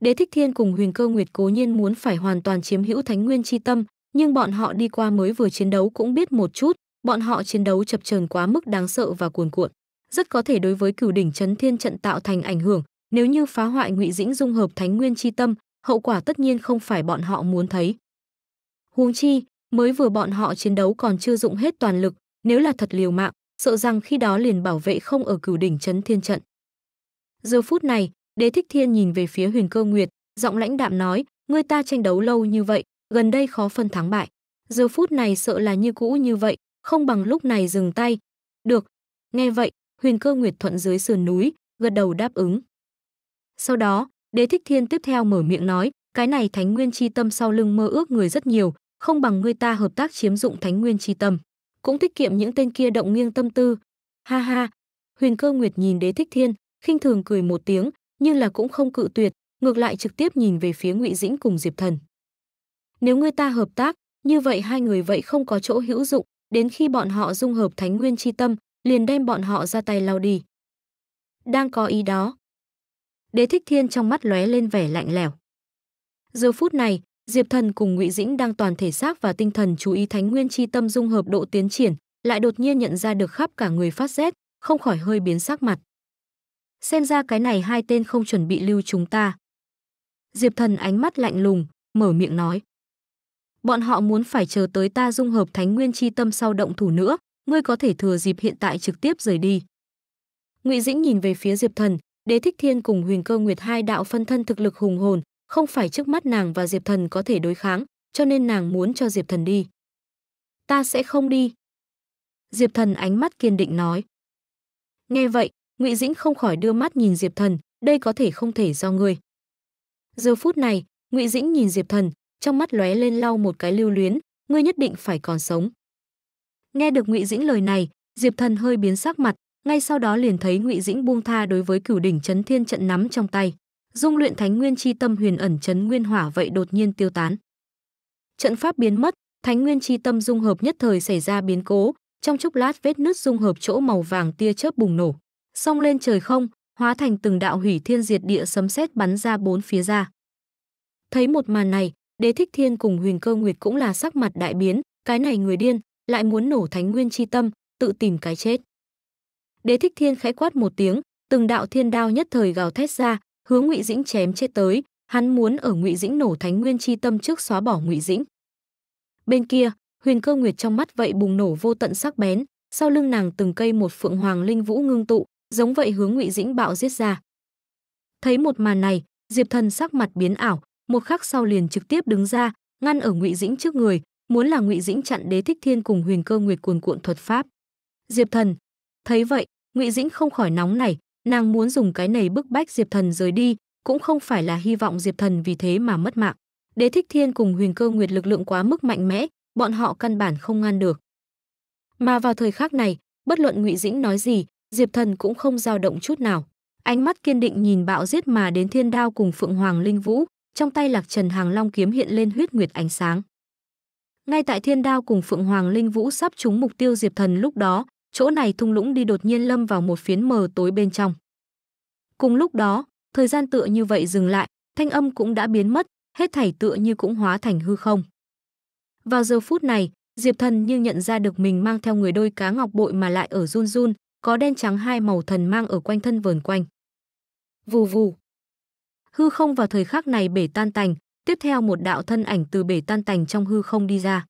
Đế Thích Thiên cùng Huyền Cơ Nguyệt cố nhiên muốn phải hoàn toàn chiếm hữu Thánh Nguyên chi tâm, nhưng bọn họ đi qua mới vừa chiến đấu cũng biết một chút, bọn họ chiến đấu chập chờn quá mức đáng sợ và cuồn cuộn, rất có thể đối với cửu đỉnh chấn thiên trận tạo thành ảnh hưởng, nếu như phá hoại Ngụy Dĩnh dung hợp Thánh Nguyên chi tâm, hậu quả tất nhiên không phải bọn họ muốn thấy. Huống chi, mới vừa bọn họ chiến đấu còn chưa dụng hết toàn lực, nếu là thật liều mạng, sợ rằng khi đó liền bảo vệ không ở cửu đỉnh trấn thiên trận. Giờ phút này, Đế Thích Thiên nhìn về phía Huyền Cơ Nguyệt, giọng lãnh đạm nói, ngươi ta tranh đấu lâu như vậy, gần đây khó phân thắng bại. Giờ phút này sợ là như cũ như vậy, không bằng lúc này dừng tay. Được, nghe vậy, Huyền Cơ Nguyệt thuận dưới sườn núi, gật đầu đáp ứng. Sau đó, Đế Thích Thiên tiếp theo mở miệng nói, cái này Thánh Nguyên Chi Tâm sau lưng mơ ước người rất nhiều, không bằng ngươi ta hợp tác chiếm dụng Thánh Nguyên Chi Tâm cũng tiết kiệm những tên kia động nghiêng tâm tư. Ha ha, Huyền Cơ Nguyệt nhìn Đế Thích Thiên, khinh thường cười một tiếng, nhưng là cũng không cự tuyệt, ngược lại trực tiếp nhìn về phía Ngụy Dĩnh cùng Diệp Thần. Nếu người ta hợp tác, như vậy hai người vậy không có chỗ hữu dụng, đến khi bọn họ dung hợp Thánh Nguyên chi tâm, liền đem bọn họ ra tay lao đi. Đang có ý đó. Đế Thích Thiên trong mắt lóe lên vẻ lạnh lẽo. Giờ phút này, Diệp Thần cùng Ngụy Dĩnh đang toàn thể xác và tinh thần chú ý Thánh Nguyên chi tâm dung hợp độ tiến triển, lại đột nhiên nhận ra được khắp cả người phát rét, không khỏi hơi biến sắc mặt. Xem ra cái này hai tên không chuẩn bị lưu chúng ta. Diệp Thần ánh mắt lạnh lùng, mở miệng nói: "Bọn họ muốn phải chờ tới ta dung hợp Thánh Nguyên chi tâm sau động thủ nữa, ngươi có thể thừa dịp hiện tại trực tiếp rời đi." Ngụy Dĩnh nhìn về phía Diệp Thần, Đế Thích Thiên cùng Huyền Cơ Nguyệt hai đạo phân thân thực lực hùng hồn, không phải trước mắt nàng và Diệp Thần có thể đối kháng, cho nên nàng muốn cho Diệp Thần đi. Ta sẽ không đi. Diệp Thần ánh mắt kiên định nói. Nghe vậy, Ngụy Dĩnh không khỏi đưa mắt nhìn Diệp Thần, đây có thể không thể do ngươi. Giờ phút này, Ngụy Dĩnh nhìn Diệp Thần, trong mắt lóe lên lau một cái lưu luyến, ngươi nhất định phải còn sống. Nghe được Ngụy Dĩnh lời này, Diệp Thần hơi biến sắc mặt, ngay sau đó liền thấy Ngụy Dĩnh buông tha đối với Cửu đỉnh Chấn Thiên trận nắm trong tay dung luyện thánh nguyên chi tâm huyền ẩn chấn nguyên hỏa vậy đột nhiên tiêu tán. Trận pháp biến mất, thánh nguyên chi tâm dung hợp nhất thời xảy ra biến cố, trong chốc lát vết nứt dung hợp chỗ màu vàng tia chớp bùng nổ, xông lên trời không, hóa thành từng đạo hủy thiên diệt địa sấm sét bắn ra bốn phía ra. Thấy một màn này, Đế Thích Thiên cùng Huyền Cơ Nguyệt cũng là sắc mặt đại biến, cái này người điên, lại muốn nổ Thánh Nguyên chi tâm, tự tìm cái chết. Đế Thích Thiên khẽ quát một tiếng, từng đạo thiên đao nhất thời gào thét ra, hướng Ngụy Dĩnh chém chết tới, hắn muốn ở Ngụy Dĩnh nổ Thánh Nguyên chi tâm trước xóa bỏ Ngụy Dĩnh. Bên kia, Huyền Cơ Nguyệt trong mắt vậy bùng nổ vô tận sắc bén, sau lưng nàng từng cây một phượng hoàng linh vũ ngưng tụ, giống vậy hướng Ngụy Dĩnh bạo giết ra. Thấy một màn này, Diệp Thần sắc mặt biến ảo, một khắc sau liền trực tiếp đứng ra, ngăn ở Ngụy Dĩnh trước người, muốn là Ngụy Dĩnh chặn Đế Thích Thiên cùng Huyền Cơ Nguyệt cuồn cuộn thuật pháp. Diệp Thần, thấy vậy, Ngụy Dĩnh không khỏi nóng này, Nàng muốn dùng cái này bức bách Diệp Thần rời đi, cũng không phải là hy vọng Diệp Thần vì thế mà mất mạng. Đế Thích Thiên cùng Huyền Cơ Nguyệt lực lượng quá mức mạnh mẽ, bọn họ căn bản không ngăn được. Mà vào thời khắc này, bất luận Ngụy Dĩnh nói gì, Diệp Thần cũng không dao động chút nào. Ánh mắt kiên định nhìn bạo giết mà đến Thiên Đao cùng Phượng Hoàng Linh Vũ, trong tay Lạc Trần Hàng Long kiếm hiện lên huyết nguyệt ánh sáng. Ngay tại Thiên Đao cùng Phượng Hoàng Linh Vũ sắp trúng mục tiêu Diệp Thần lúc đó, chỗ này thung lũng đi đột nhiên lâm vào một phiến mờ tối bên trong. Cùng lúc đó, thời gian tựa như vậy dừng lại, thanh âm cũng đã biến mất, hết thảy tựa như cũng hóa thành hư không. Vào giờ phút này, Diệp Thần như nhận ra được mình mang theo người đôi cá ngọc bội mà lại ở run run, có đen trắng hai màu thần mang ở quanh thân vờn quanh. Vù vù. Hư không vào thời khắc này bể tan tành, tiếp theo một đạo thân ảnh từ bể tan tành trong hư không đi ra.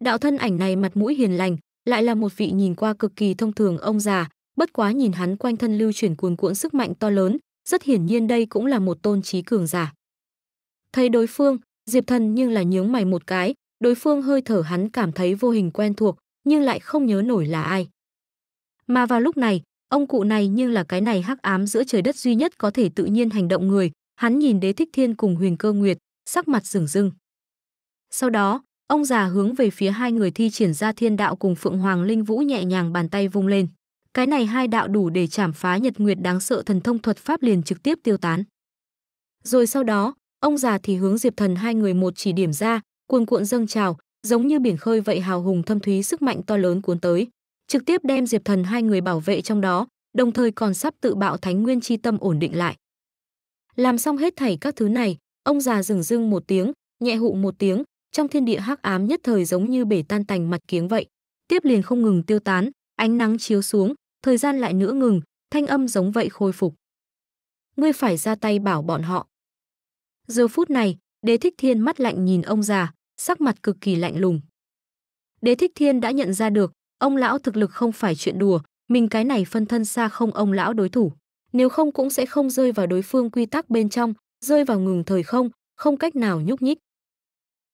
Đạo thân ảnh này mặt mũi hiền lành, lại là một vị nhìn qua cực kỳ thông thường ông già, bất quá nhìn hắn quanh thân lưu chuyển cuồn cuộn sức mạnh to lớn, rất hiển nhiên đây cũng là một tôn trí cường giả. Thấy đối phương, Diệp Thần nhưng là nhướng mày một cái, đối phương hơi thở hắn cảm thấy vô hình quen thuộc, nhưng lại không nhớ nổi là ai. Mà vào lúc này, ông cụ này nhưng là cái này hắc ám giữa trời đất duy nhất có thể tự nhiên hành động người, hắn nhìn Đế Thích Thiên cùng Huyền Cơ Nguyệt, sắc mặt rừng rưng. Sau đó, Ông già hướng về phía hai người thi triển ra thiên đạo cùng Phượng Hoàng Linh Vũ nhẹ nhàng bàn tay vung lên. Cái này hai đạo đủ để chảm phá Nhật Nguyệt đáng sợ thần thông thuật pháp liền trực tiếp tiêu tán. Rồi sau đó, ông già thì hướng Diệp Thần hai người một chỉ điểm ra, cuồn cuộn dâng trào, giống như biển khơi vậy hào hùng thâm thúy sức mạnh to lớn cuốn tới, trực tiếp đem Diệp Thần hai người bảo vệ trong đó, đồng thời còn sắp tự bạo Thánh Nguyên chi tâm ổn định lại. Làm xong hết thảy các thứ này, ông già rừng rưng một tiếng, nhẹ hụ một tiếng, trong thiên địa hắc ám nhất thời giống như bể tan tành mặt kiếng vậy tiếp liền không ngừng tiêu tán ánh nắng chiếu xuống thời gian lại nữa ngừng thanh âm giống vậy khôi phục ngươi phải ra tay bảo bọn họ giờ phút này đế thích thiên mắt lạnh nhìn ông già sắc mặt cực kỳ lạnh lùng đế thích thiên đã nhận ra được ông lão thực lực không phải chuyện đùa mình cái này phân thân xa không ông lão đối thủ nếu không cũng sẽ không rơi vào đối phương quy tắc bên trong rơi vào ngừng thời không không cách nào nhúc nhích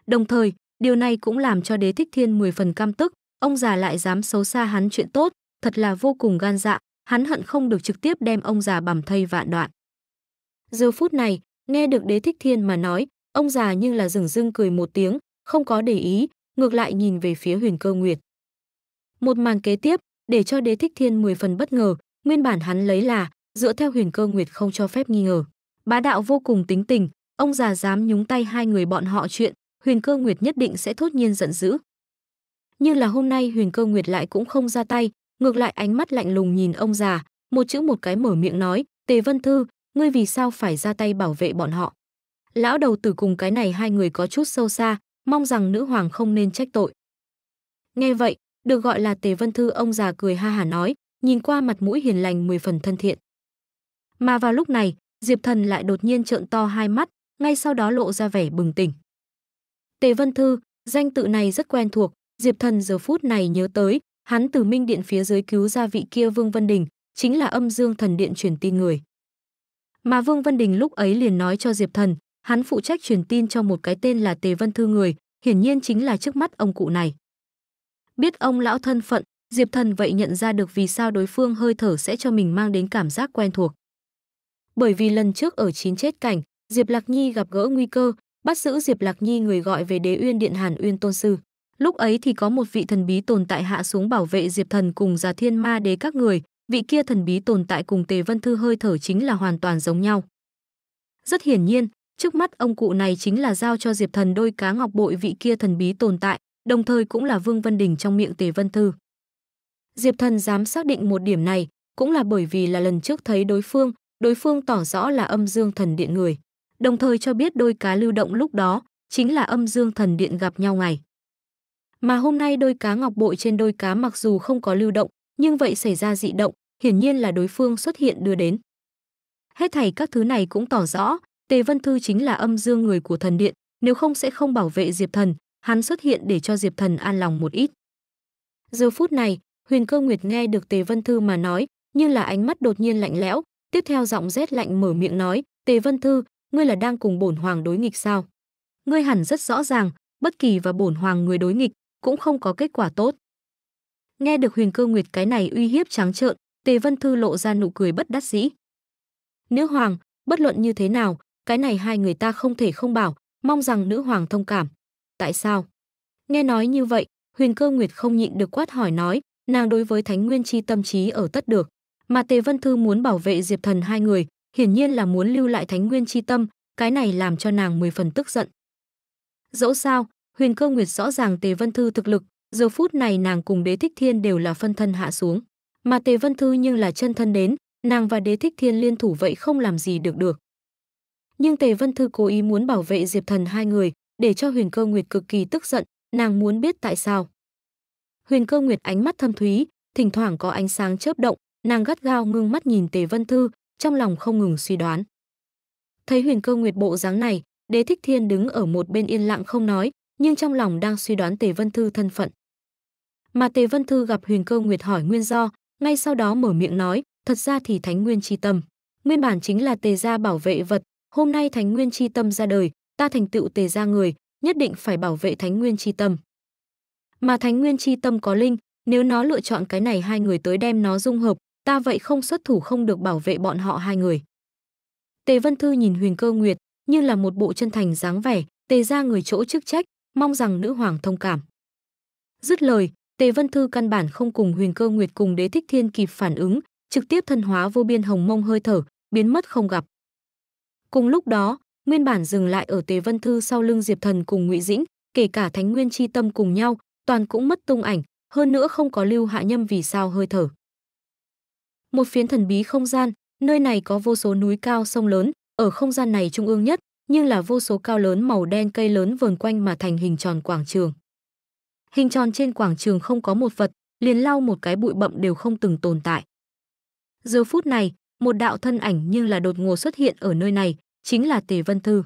Đồng thời, điều này cũng làm cho đế thích thiên mười phần cam tức, ông già lại dám xấu xa hắn chuyện tốt, thật là vô cùng gan dạ, hắn hận không được trực tiếp đem ông già bằm thây vạn đoạn. Giờ phút này, nghe được đế thích thiên mà nói, ông già nhưng là rừng rưng cười một tiếng, không có để ý, ngược lại nhìn về phía huyền cơ nguyệt. Một màn kế tiếp, để cho đế thích thiên mười phần bất ngờ, nguyên bản hắn lấy là, dựa theo huyền cơ nguyệt không cho phép nghi ngờ. Bá đạo vô cùng tính tình, ông già dám nhúng tay hai người bọn họ chuyện, Huyền Cơ Nguyệt nhất định sẽ thốt nhiên giận dữ. Như là hôm nay Huyền Cơ Nguyệt lại cũng không ra tay, ngược lại ánh mắt lạnh lùng nhìn ông già, một chữ một cái mở miệng nói, "Tề Vân Thư, ngươi vì sao phải ra tay bảo vệ bọn họ?" Lão đầu tử cùng cái này hai người có chút sâu xa, mong rằng nữ hoàng không nên trách tội. Nghe vậy, được gọi là Tề Vân Thư ông già cười ha hả nói, nhìn qua mặt mũi hiền lành mười phần thân thiện. Mà vào lúc này, Diệp Thần lại đột nhiên trợn to hai mắt, ngay sau đó lộ ra vẻ bừng tỉnh. Tề Vân Thư, danh tự này rất quen thuộc, Diệp Thần giờ phút này nhớ tới, hắn từ Minh Điện phía dưới cứu ra vị kia Vương Vân Đình, chính là âm dương thần điện truyền tin người. Mà Vương Vân Đình lúc ấy liền nói cho Diệp Thần, hắn phụ trách truyền tin cho một cái tên là Tề Vân Thư người, hiển nhiên chính là trước mắt ông cụ này. Biết ông lão thân phận, Diệp Thần vậy nhận ra được vì sao đối phương hơi thở sẽ cho mình mang đến cảm giác quen thuộc. Bởi vì lần trước ở chín chết cảnh, Diệp Lạc Nhi gặp gỡ nguy cơ, bắt giữ Diệp Lạc Nhi người gọi về Đế Uyên Điện Hàn Uyên Tôn sư. Lúc ấy thì có một vị thần bí tồn tại hạ xuống bảo vệ Diệp Thần cùng Già Thiên Ma Đế các người, vị kia thần bí tồn tại cùng Tề Vân Thư hơi thở chính là hoàn toàn giống nhau. Rất hiển nhiên, trước mắt ông cụ này chính là giao cho Diệp Thần đôi cá ngọc bội vị kia thần bí tồn tại, đồng thời cũng là Vương Vân Đình trong miệng Tề Vân Thư. Diệp Thần dám xác định một điểm này, cũng là bởi vì là lần trước thấy đối phương, đối phương tỏ rõ là âm dương thần điện người đồng thời cho biết đôi cá lưu động lúc đó chính là âm dương thần điện gặp nhau ngày. Mà hôm nay đôi cá ngọc bội trên đôi cá mặc dù không có lưu động, nhưng vậy xảy ra dị động, hiển nhiên là đối phương xuất hiện đưa đến. Hết thảy các thứ này cũng tỏ rõ, Tề Vân Thư chính là âm dương người của thần điện, nếu không sẽ không bảo vệ Diệp Thần, hắn xuất hiện để cho Diệp Thần an lòng một ít. Giờ phút này, Huyền Cơ Nguyệt nghe được Tề Vân Thư mà nói, nhưng là ánh mắt đột nhiên lạnh lẽo, tiếp theo giọng rét lạnh mở miệng nói, "Tề Vân Thư, ngươi là đang cùng bổn hoàng đối nghịch sao? Ngươi hẳn rất rõ ràng, bất kỳ và bổn hoàng người đối nghịch cũng không có kết quả tốt. Nghe được Huyền Cơ Nguyệt cái này uy hiếp trắng trợn, Tề Vân Thư lộ ra nụ cười bất đắc dĩ. Nữ hoàng, bất luận như thế nào, cái này hai người ta không thể không bảo, mong rằng nữ hoàng thông cảm. Tại sao? Nghe nói như vậy, Huyền Cơ Nguyệt không nhịn được quát hỏi nói, nàng đối với Thánh Nguyên chi tâm trí ở tất được, mà Tề Vân Thư muốn bảo vệ Diệp Thần hai người, hiển nhiên là muốn lưu lại Thánh Nguyên chi tâm, cái này làm cho nàng mười phần tức giận. Dẫu sao, Huyền Cơ Nguyệt rõ ràng Tề Vân Thư thực lực, giờ phút này nàng cùng Đế Thích Thiên đều là phân thân hạ xuống, mà Tề Vân Thư nhưng là chân thân đến, nàng và Đế Thích Thiên liên thủ vậy không làm gì được được. Nhưng Tề Vân Thư cố ý muốn bảo vệ Diệp Thần hai người, để cho Huyền Cơ Nguyệt cực kỳ tức giận, nàng muốn biết tại sao. Huyền Cơ Nguyệt ánh mắt thâm thúy, thỉnh thoảng có ánh sáng chớp động, nàng gắt gao ngưng mắt nhìn Tề Vân Thư, trong lòng không ngừng suy đoán. Thấy huyền cơ nguyệt bộ dáng này, đế thích thiên đứng ở một bên yên lặng không nói, nhưng trong lòng đang suy đoán Tề Vân Thư thân phận. Mà Tề Vân Thư gặp huyền cơ nguyệt hỏi nguyên do, ngay sau đó mở miệng nói, thật ra thì thánh nguyên chi tâm. Nguyên bản chính là tề gia bảo vệ vật, hôm nay thánh nguyên chi tâm ra đời, ta thành tựu tề gia người, nhất định phải bảo vệ thánh nguyên chi tâm. Mà thánh nguyên chi tâm có linh, nếu nó lựa chọn cái này hai người tới đem nó dung hợp, ta vậy không xuất thủ không được bảo vệ bọn họ hai người. Tề Vân Thư nhìn Huyền Cơ Nguyệt, như là một bộ chân thành dáng vẻ, tề ra người chỗ chức trách, mong rằng nữ hoàng thông cảm. Dứt lời, Tề Vân Thư căn bản không cùng Huyền Cơ Nguyệt cùng Đế Thích Thiên kịp phản ứng, trực tiếp thân hóa vô biên hồng mông hơi thở, biến mất không gặp. Cùng lúc đó, nguyên bản dừng lại ở Tề Vân Thư sau lưng Diệp Thần cùng Ngụy Dĩnh, kể cả Thánh Nguyên Chi Tâm cùng nhau, toàn cũng mất tung ảnh, hơn nữa không có lưu hạ nhâm vì sao hơi thở một phiến thần bí không gian, nơi này có vô số núi cao sông lớn, ở không gian này trung ương nhất, nhưng là vô số cao lớn màu đen cây lớn vờn quanh mà thành hình tròn quảng trường. Hình tròn trên quảng trường không có một vật, liền lau một cái bụi bậm đều không từng tồn tại. Giờ phút này, một đạo thân ảnh nhưng là đột ngột xuất hiện ở nơi này, chính là Tề Vân Thư.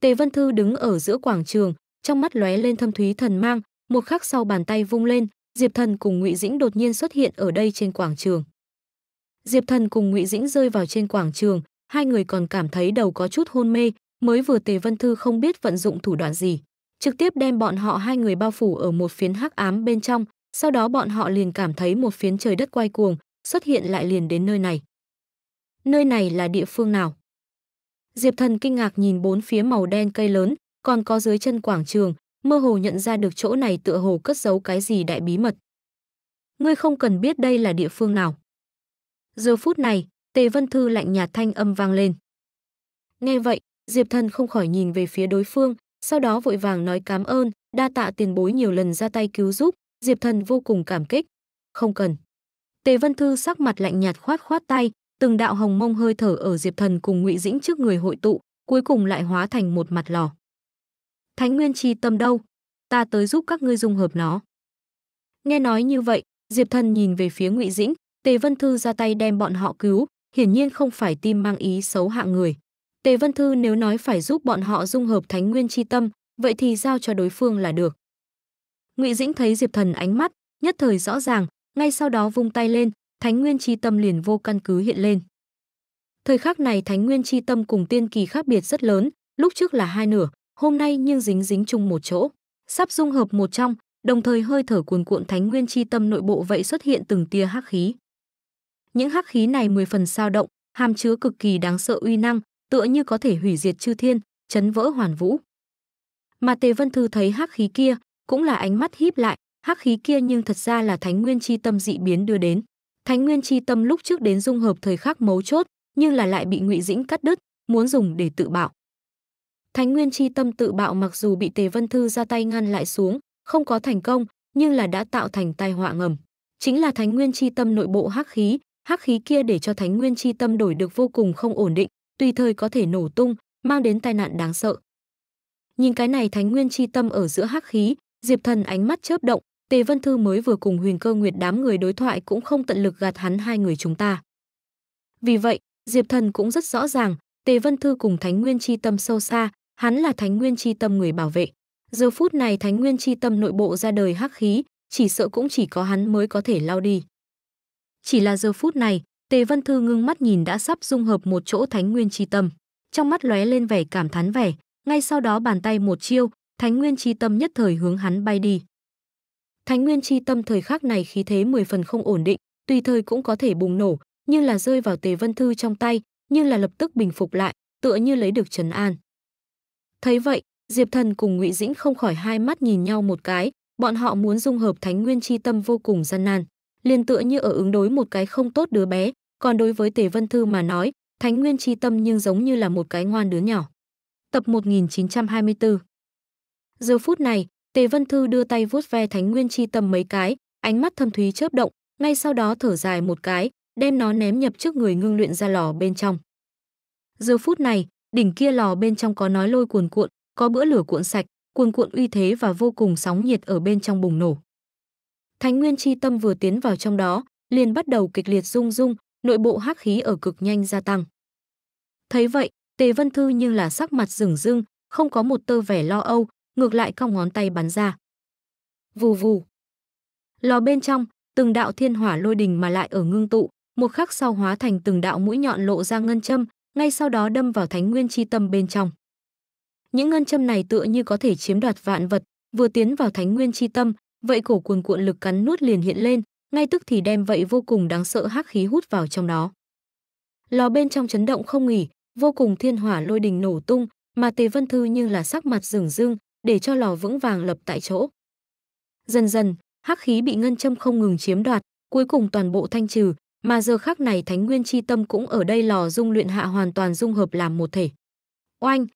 Tề Vân Thư đứng ở giữa quảng trường, trong mắt lóe lên thâm thúy thần mang, một khắc sau bàn tay vung lên, Diệp Thần cùng Ngụy Dĩnh đột nhiên xuất hiện ở đây trên quảng trường. Diệp Thần cùng Ngụy Dĩnh rơi vào trên quảng trường, hai người còn cảm thấy đầu có chút hôn mê, mới vừa Tề Vân Thư không biết vận dụng thủ đoạn gì, trực tiếp đem bọn họ hai người bao phủ ở một phiến hắc ám bên trong, sau đó bọn họ liền cảm thấy một phiến trời đất quay cuồng, xuất hiện lại liền đến nơi này. Nơi này là địa phương nào? Diệp Thần kinh ngạc nhìn bốn phía màu đen cây lớn, còn có dưới chân quảng trường, mơ hồ nhận ra được chỗ này tựa hồ cất giấu cái gì đại bí mật. Ngươi không cần biết đây là địa phương nào. Giờ phút này, Tề Vân Thư lạnh nhạt thanh âm vang lên. Nghe vậy, Diệp Thần không khỏi nhìn về phía đối phương, sau đó vội vàng nói cảm ơn, đa tạ tiền bối nhiều lần ra tay cứu giúp, Diệp Thần vô cùng cảm kích. Không cần. Tề Vân Thư sắc mặt lạnh nhạt khoát khoát tay, từng đạo hồng mông hơi thở ở Diệp Thần cùng Ngụy Dĩnh trước người hội tụ, cuối cùng lại hóa thành một mặt lò. Thánh Nguyên Chi Tâm đâu? Ta tới giúp các ngươi dung hợp nó. Nghe nói như vậy, Diệp Thần nhìn về phía Ngụy Dĩnh, Tề Vân Thư ra tay đem bọn họ cứu, hiển nhiên không phải tim mang ý xấu hạng người. Tề Vân Thư nếu nói phải giúp bọn họ dung hợp thánh nguyên chi tâm, vậy thì giao cho đối phương là được. Ngụy Dĩnh thấy Diệp Thần ánh mắt, nhất thời rõ ràng, ngay sau đó vung tay lên, thánh nguyên chi tâm liền vô căn cứ hiện lên. Thời khắc này thánh nguyên chi tâm cùng tiên kỳ khác biệt rất lớn, lúc trước là hai nửa, hôm nay nhưng dính dính chung một chỗ, sắp dung hợp một trong, đồng thời hơi thở cuồn cuộn thánh nguyên chi tâm nội bộ vậy xuất hiện từng tia hắc khí. Những hắc khí này mười phần sao động, hàm chứa cực kỳ đáng sợ uy năng, tựa như có thể hủy diệt chư thiên, chấn vỡ hoàn vũ. Mà Tề Vân Thư thấy hắc khí kia, cũng là ánh mắt híp lại, hắc khí kia nhưng thật ra là Thánh Nguyên Chi Tâm dị biến đưa đến. Thánh Nguyên Chi Tâm lúc trước đến dung hợp thời khắc mấu chốt, nhưng là lại bị Ngụy Dĩnh cắt đứt, muốn dùng để tự bạo. Thánh Nguyên Chi Tâm tự bạo mặc dù bị Tề Vân Thư ra tay ngăn lại xuống, không có thành công, nhưng là đã tạo thành tai họa ngầm. Chính là Thánh Nguyên Chi Tâm nội bộ hắc khí, hắc khí kia để cho thánh nguyên chi tâm đổi được vô cùng không ổn định, tùy thời có thể nổ tung, mang đến tai nạn đáng sợ. Nhìn cái này thánh nguyên chi tâm ở giữa hắc khí, Diệp Thần ánh mắt chớp động, Tề Vân Thư mới vừa cùng Huyền Cơ Nguyệt đám người đối thoại cũng không tận lực gạt hắn hai người chúng ta. Vì vậy, Diệp Thần cũng rất rõ ràng, Tề Vân Thư cùng Thánh Nguyên Chi Tâm sâu xa, hắn là Thánh Nguyên Chi Tâm người bảo vệ. Giờ phút này Thánh Nguyên Chi Tâm nội bộ ra đời hắc khí, chỉ sợ cũng chỉ có hắn mới có thể lao đi. Chỉ là giờ phút này, Tề Vân Thư ngưng mắt nhìn đã sắp dung hợp một chỗ Thánh Nguyên Chi Tâm, trong mắt lóe lên vẻ cảm thán vẻ, ngay sau đó bàn tay một chiêu, Thánh Nguyên Chi Tâm nhất thời hướng hắn bay đi. Thánh Nguyên Chi Tâm thời khắc này khí thế 10 phần không ổn định, tùy thời cũng có thể bùng nổ, nhưng là rơi vào Tề Vân Thư trong tay, nhưng là lập tức bình phục lại, tựa như lấy được trấn an. Thấy vậy, Diệp Thần cùng Ngụy Dĩnh không khỏi hai mắt nhìn nhau một cái, bọn họ muốn dung hợp Thánh Nguyên Chi Tâm vô cùng gian nan liền tựa như ở ứng đối một cái không tốt đứa bé, còn đối với Tề Vân Thư mà nói, Thánh Nguyên Chi Tâm nhưng giống như là một cái ngoan đứa nhỏ. Tập 1924 Giờ phút này, Tề Vân Thư đưa tay vuốt ve Thánh Nguyên Chi Tâm mấy cái, ánh mắt thâm thúy chớp động, ngay sau đó thở dài một cái, đem nó ném nhập trước người ngưng luyện ra lò bên trong. Giờ phút này, đỉnh kia lò bên trong có nói lôi cuồn cuộn, có bữa lửa cuộn sạch, cuồn cuộn uy thế và vô cùng sóng nhiệt ở bên trong bùng nổ. Thánh nguyên chi tâm vừa tiến vào trong đó, liền bắt đầu kịch liệt rung rung, nội bộ hắc khí ở cực nhanh gia tăng. Thấy vậy, Tề Vân Thư như là sắc mặt rừng rưng, không có một tơ vẻ lo âu, ngược lại cong ngón tay bắn ra. Vù vù. Lò bên trong, từng đạo thiên hỏa lôi đình mà lại ở ngưng tụ, một khắc sau hóa thành từng đạo mũi nhọn lộ ra ngân châm, ngay sau đó đâm vào thánh nguyên chi tâm bên trong. Những ngân châm này tựa như có thể chiếm đoạt vạn vật, vừa tiến vào thánh nguyên chi tâm, vậy cổ cuồn cuộn lực cắn nuốt liền hiện lên, ngay tức thì đem vậy vô cùng đáng sợ hắc khí hút vào trong đó. Lò bên trong chấn động không nghỉ, vô cùng thiên hỏa lôi đình nổ tung, mà Tề Vân Thư như là sắc mặt rừng dương để cho lò vững vàng lập tại chỗ. Dần dần, hắc khí bị ngân châm không ngừng chiếm đoạt, cuối cùng toàn bộ thanh trừ, mà giờ khắc này Thánh Nguyên chi tâm cũng ở đây lò dung luyện hạ hoàn toàn dung hợp làm một thể. Oanh,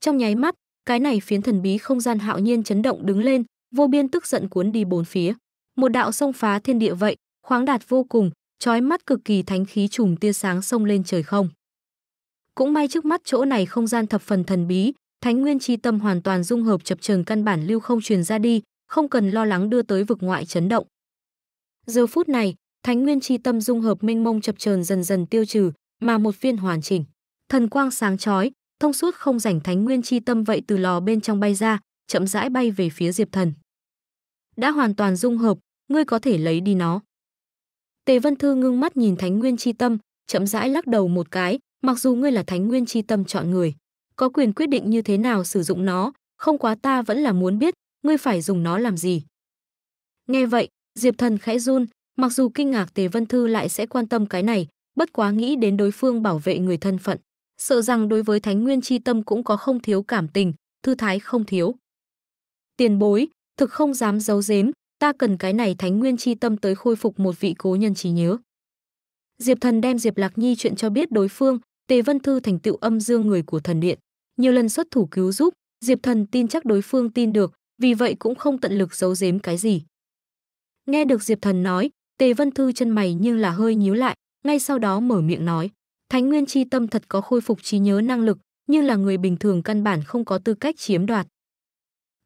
trong nháy mắt, cái này phiến thần bí không gian hạo nhiên chấn động đứng lên, vô biên tức giận cuốn đi bốn phía. Một đạo sông phá thiên địa vậy, khoáng đạt vô cùng, chói mắt cực kỳ thánh khí trùm tia sáng sông lên trời không. Cũng may trước mắt chỗ này không gian thập phần thần bí, thánh nguyên chi tâm hoàn toàn dung hợp chập chờn căn bản lưu không truyền ra đi, không cần lo lắng đưa tới vực ngoại chấn động. Giờ phút này, thánh nguyên chi tâm dung hợp mênh mông chập chờn dần dần tiêu trừ, mà một viên hoàn chỉnh, thần quang sáng chói, thông suốt không rảnh thánh nguyên chi tâm vậy từ lò bên trong bay ra, chậm rãi bay về phía Diệp Thần đã hoàn toàn dung hợp, ngươi có thể lấy đi nó. Tề Vân Thư ngưng mắt nhìn Thánh Nguyên Chi Tâm, chậm rãi lắc đầu một cái, mặc dù ngươi là Thánh Nguyên Chi Tâm chọn người, có quyền quyết định như thế nào sử dụng nó, không quá ta vẫn là muốn biết, ngươi phải dùng nó làm gì. Nghe vậy, Diệp Thần khẽ run, mặc dù kinh ngạc Tề Vân Thư lại sẽ quan tâm cái này, bất quá nghĩ đến đối phương bảo vệ người thân phận, sợ rằng đối với Thánh Nguyên Chi Tâm cũng có không thiếu cảm tình, thư thái không thiếu. Tiền bối, Thực không dám giấu giếm, ta cần cái này thánh nguyên chi tâm tới khôi phục một vị cố nhân trí nhớ. Diệp Thần đem Diệp Lạc Nhi chuyện cho biết đối phương, Tề Vân Thư thành tựu âm dương người của thần điện, nhiều lần xuất thủ cứu giúp, Diệp Thần tin chắc đối phương tin được, vì vậy cũng không tận lực giấu giếm cái gì. Nghe được Diệp Thần nói, Tề Vân Thư chân mày nhưng là hơi nhíu lại, ngay sau đó mở miệng nói, Thánh Nguyên Chi Tâm thật có khôi phục trí nhớ năng lực, nhưng là người bình thường căn bản không có tư cách chiếm đoạt.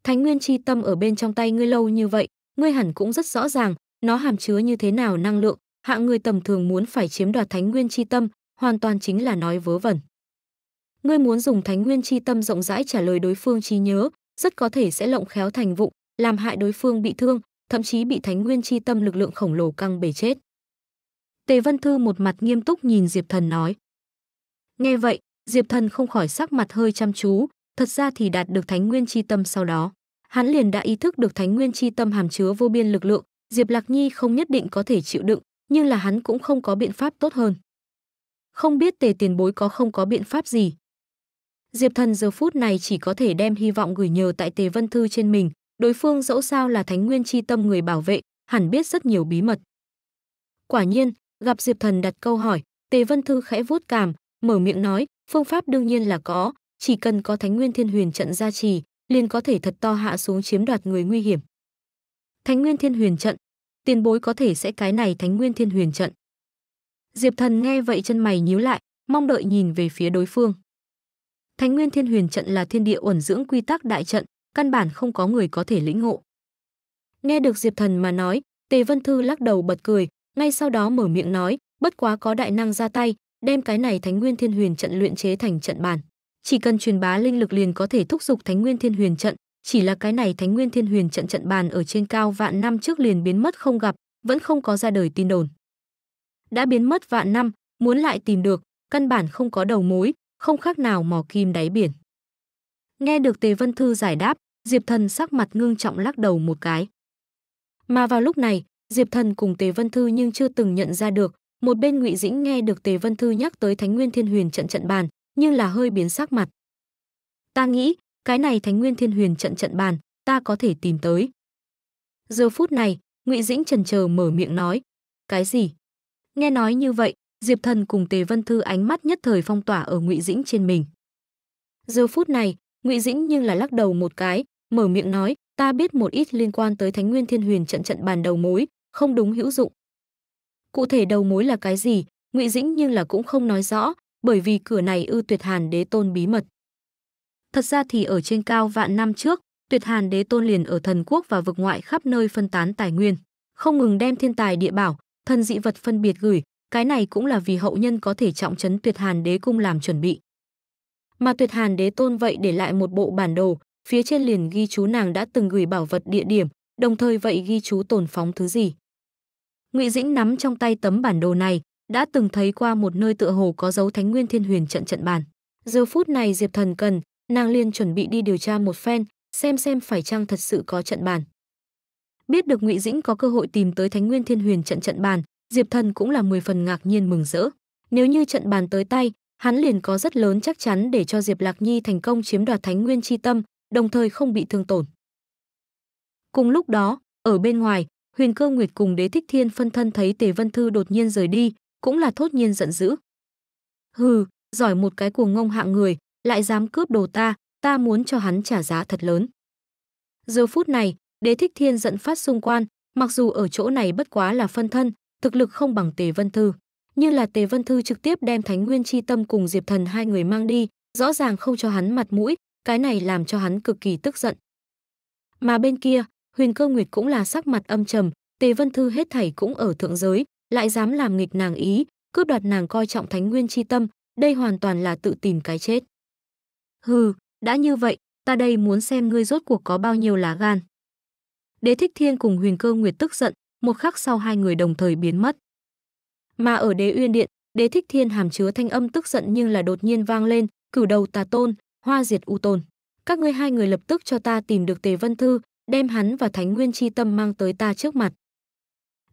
Thánh nguyên chi tâm ở bên trong tay ngươi lâu như vậy, ngươi hẳn cũng rất rõ ràng, nó hàm chứa như thế nào năng lượng, hạng người tầm thường muốn phải chiếm đoạt thánh nguyên chi tâm, hoàn toàn chính là nói vớ vẩn. Ngươi muốn dùng thánh nguyên chi tâm rộng rãi trả lời đối phương trí nhớ, rất có thể sẽ lộng khéo thành vụng, làm hại đối phương bị thương, thậm chí bị thánh nguyên chi tâm lực lượng khổng lồ căng bể chết. Tề Vân Thư một mặt nghiêm túc nhìn Diệp Thần nói. Nghe vậy, Diệp Thần không khỏi sắc mặt hơi chăm chú, Thật ra thì đạt được Thánh Nguyên chi tâm sau đó, hắn liền đã ý thức được Thánh Nguyên chi tâm hàm chứa vô biên lực lượng, Diệp Lạc Nhi không nhất định có thể chịu đựng, nhưng là hắn cũng không có biện pháp tốt hơn. Không biết Tề Tiền Bối có không có biện pháp gì. Diệp Thần giờ phút này chỉ có thể đem hy vọng gửi nhờ tại Tề Vân Thư trên mình, đối phương dẫu sao là Thánh Nguyên chi tâm người bảo vệ, hẳn biết rất nhiều bí mật. Quả nhiên, gặp Diệp Thần đặt câu hỏi, Tề Vân Thư khẽ vuốt cảm, mở miệng nói, phương pháp đương nhiên là có, chỉ cần có Thánh Nguyên Thiên Huyền trận gia trì, liền có thể thật to hạ xuống chiếm đoạt người nguy hiểm. Thánh Nguyên Thiên Huyền trận, tiền bối có thể sẽ cái này Thánh Nguyên Thiên Huyền trận. Diệp Thần nghe vậy chân mày nhíu lại, mong đợi nhìn về phía đối phương. Thánh Nguyên Thiên Huyền trận là thiên địa ổn dưỡng quy tắc đại trận, căn bản không có người có thể lĩnh ngộ. Nghe được Diệp Thần mà nói, Tề Vân Thư lắc đầu bật cười, ngay sau đó mở miệng nói, bất quá có đại năng ra tay, đem cái này Thánh Nguyên Thiên Huyền trận luyện chế thành trận bàn chỉ cần truyền bá linh lực liền có thể thúc giục Thánh Nguyên Thiên Huyền trận, chỉ là cái này Thánh Nguyên Thiên Huyền trận trận bàn ở trên cao vạn năm trước liền biến mất không gặp, vẫn không có ra đời tin đồn. Đã biến mất vạn năm, muốn lại tìm được, căn bản không có đầu mối, không khác nào mò kim đáy biển. Nghe được Tề Vân Thư giải đáp, Diệp Thần sắc mặt ngưng trọng lắc đầu một cái. Mà vào lúc này, Diệp Thần cùng Tề Vân Thư nhưng chưa từng nhận ra được, một bên Ngụy Dĩnh nghe được Tề Vân Thư nhắc tới Thánh Nguyên Thiên Huyền trận trận bàn, nhưng là hơi biến sắc mặt. Ta nghĩ, cái này Thánh Nguyên Thiên Huyền trận trận bàn, ta có thể tìm tới. Giờ phút này, Ngụy Dĩnh trần chờ mở miệng nói, cái gì? Nghe nói như vậy, Diệp Thần cùng Tề Vân Thư ánh mắt nhất thời phong tỏa ở Ngụy Dĩnh trên mình. Giờ phút này, Ngụy Dĩnh nhưng là lắc đầu một cái, mở miệng nói, ta biết một ít liên quan tới Thánh Nguyên Thiên Huyền trận trận bàn đầu mối, không đúng hữu dụng. Cụ thể đầu mối là cái gì, Ngụy Dĩnh nhưng là cũng không nói rõ, bởi vì cửa này ư tuyệt hàn đế tôn bí mật. Thật ra thì ở trên cao vạn năm trước, tuyệt hàn đế tôn liền ở thần quốc và vực ngoại khắp nơi phân tán tài nguyên, không ngừng đem thiên tài địa bảo, thần dị vật phân biệt gửi, cái này cũng là vì hậu nhân có thể trọng trấn tuyệt hàn đế cung làm chuẩn bị. Mà tuyệt hàn đế tôn vậy để lại một bộ bản đồ, phía trên liền ghi chú nàng đã từng gửi bảo vật địa điểm, đồng thời vậy ghi chú tồn phóng thứ gì. Ngụy Dĩnh nắm trong tay tấm bản đồ này, đã từng thấy qua một nơi tựa hồ có dấu thánh nguyên thiên huyền trận trận bàn. Giờ phút này Diệp Thần cần, nàng liền chuẩn bị đi điều tra một phen, xem xem phải chăng thật sự có trận bàn. Biết được Ngụy Dĩnh có cơ hội tìm tới Thánh Nguyên Thiên Huyền trận trận bàn, Diệp Thần cũng là 10 phần ngạc nhiên mừng rỡ. Nếu như trận bàn tới tay, hắn liền có rất lớn chắc chắn để cho Diệp Lạc Nhi thành công chiếm đoạt Thánh Nguyên chi tâm, đồng thời không bị thương tổn. Cùng lúc đó, ở bên ngoài, Huyền Cơ Nguyệt cùng Đế Thích Thiên phân thân thấy Tề Vân Thư đột nhiên rời đi, cũng là thốt nhiên giận dữ. Hừ, giỏi một cái cuồng ngông hạng người, lại dám cướp đồ ta, ta muốn cho hắn trả giá thật lớn. Giờ phút này, đế thích thiên giận phát xung quan, mặc dù ở chỗ này bất quá là phân thân, thực lực không bằng Tề Vân Thư. Nhưng là Tề Vân Thư trực tiếp đem Thánh Nguyên Chi Tâm cùng Diệp Thần hai người mang đi, rõ ràng không cho hắn mặt mũi, cái này làm cho hắn cực kỳ tức giận. Mà bên kia, Huyền Cơ Nguyệt cũng là sắc mặt âm trầm, Tề Vân Thư hết thảy cũng ở thượng giới, lại dám làm nghịch nàng ý, cướp đoạt nàng coi trọng thánh nguyên chi tâm, đây hoàn toàn là tự tìm cái chết. Hừ, đã như vậy, ta đây muốn xem ngươi rốt cuộc có bao nhiêu lá gan. Đế Thích Thiên cùng Huyền Cơ Nguyệt tức giận, một khắc sau hai người đồng thời biến mất. Mà ở Đế Uyên Điện, Đế Thích Thiên hàm chứa thanh âm tức giận nhưng là đột nhiên vang lên, cửu đầu tà tôn, hoa diệt u tôn. Các ngươi hai người lập tức cho ta tìm được Tề Vân Thư, đem hắn và Thánh Nguyên Chi Tâm mang tới ta trước mặt.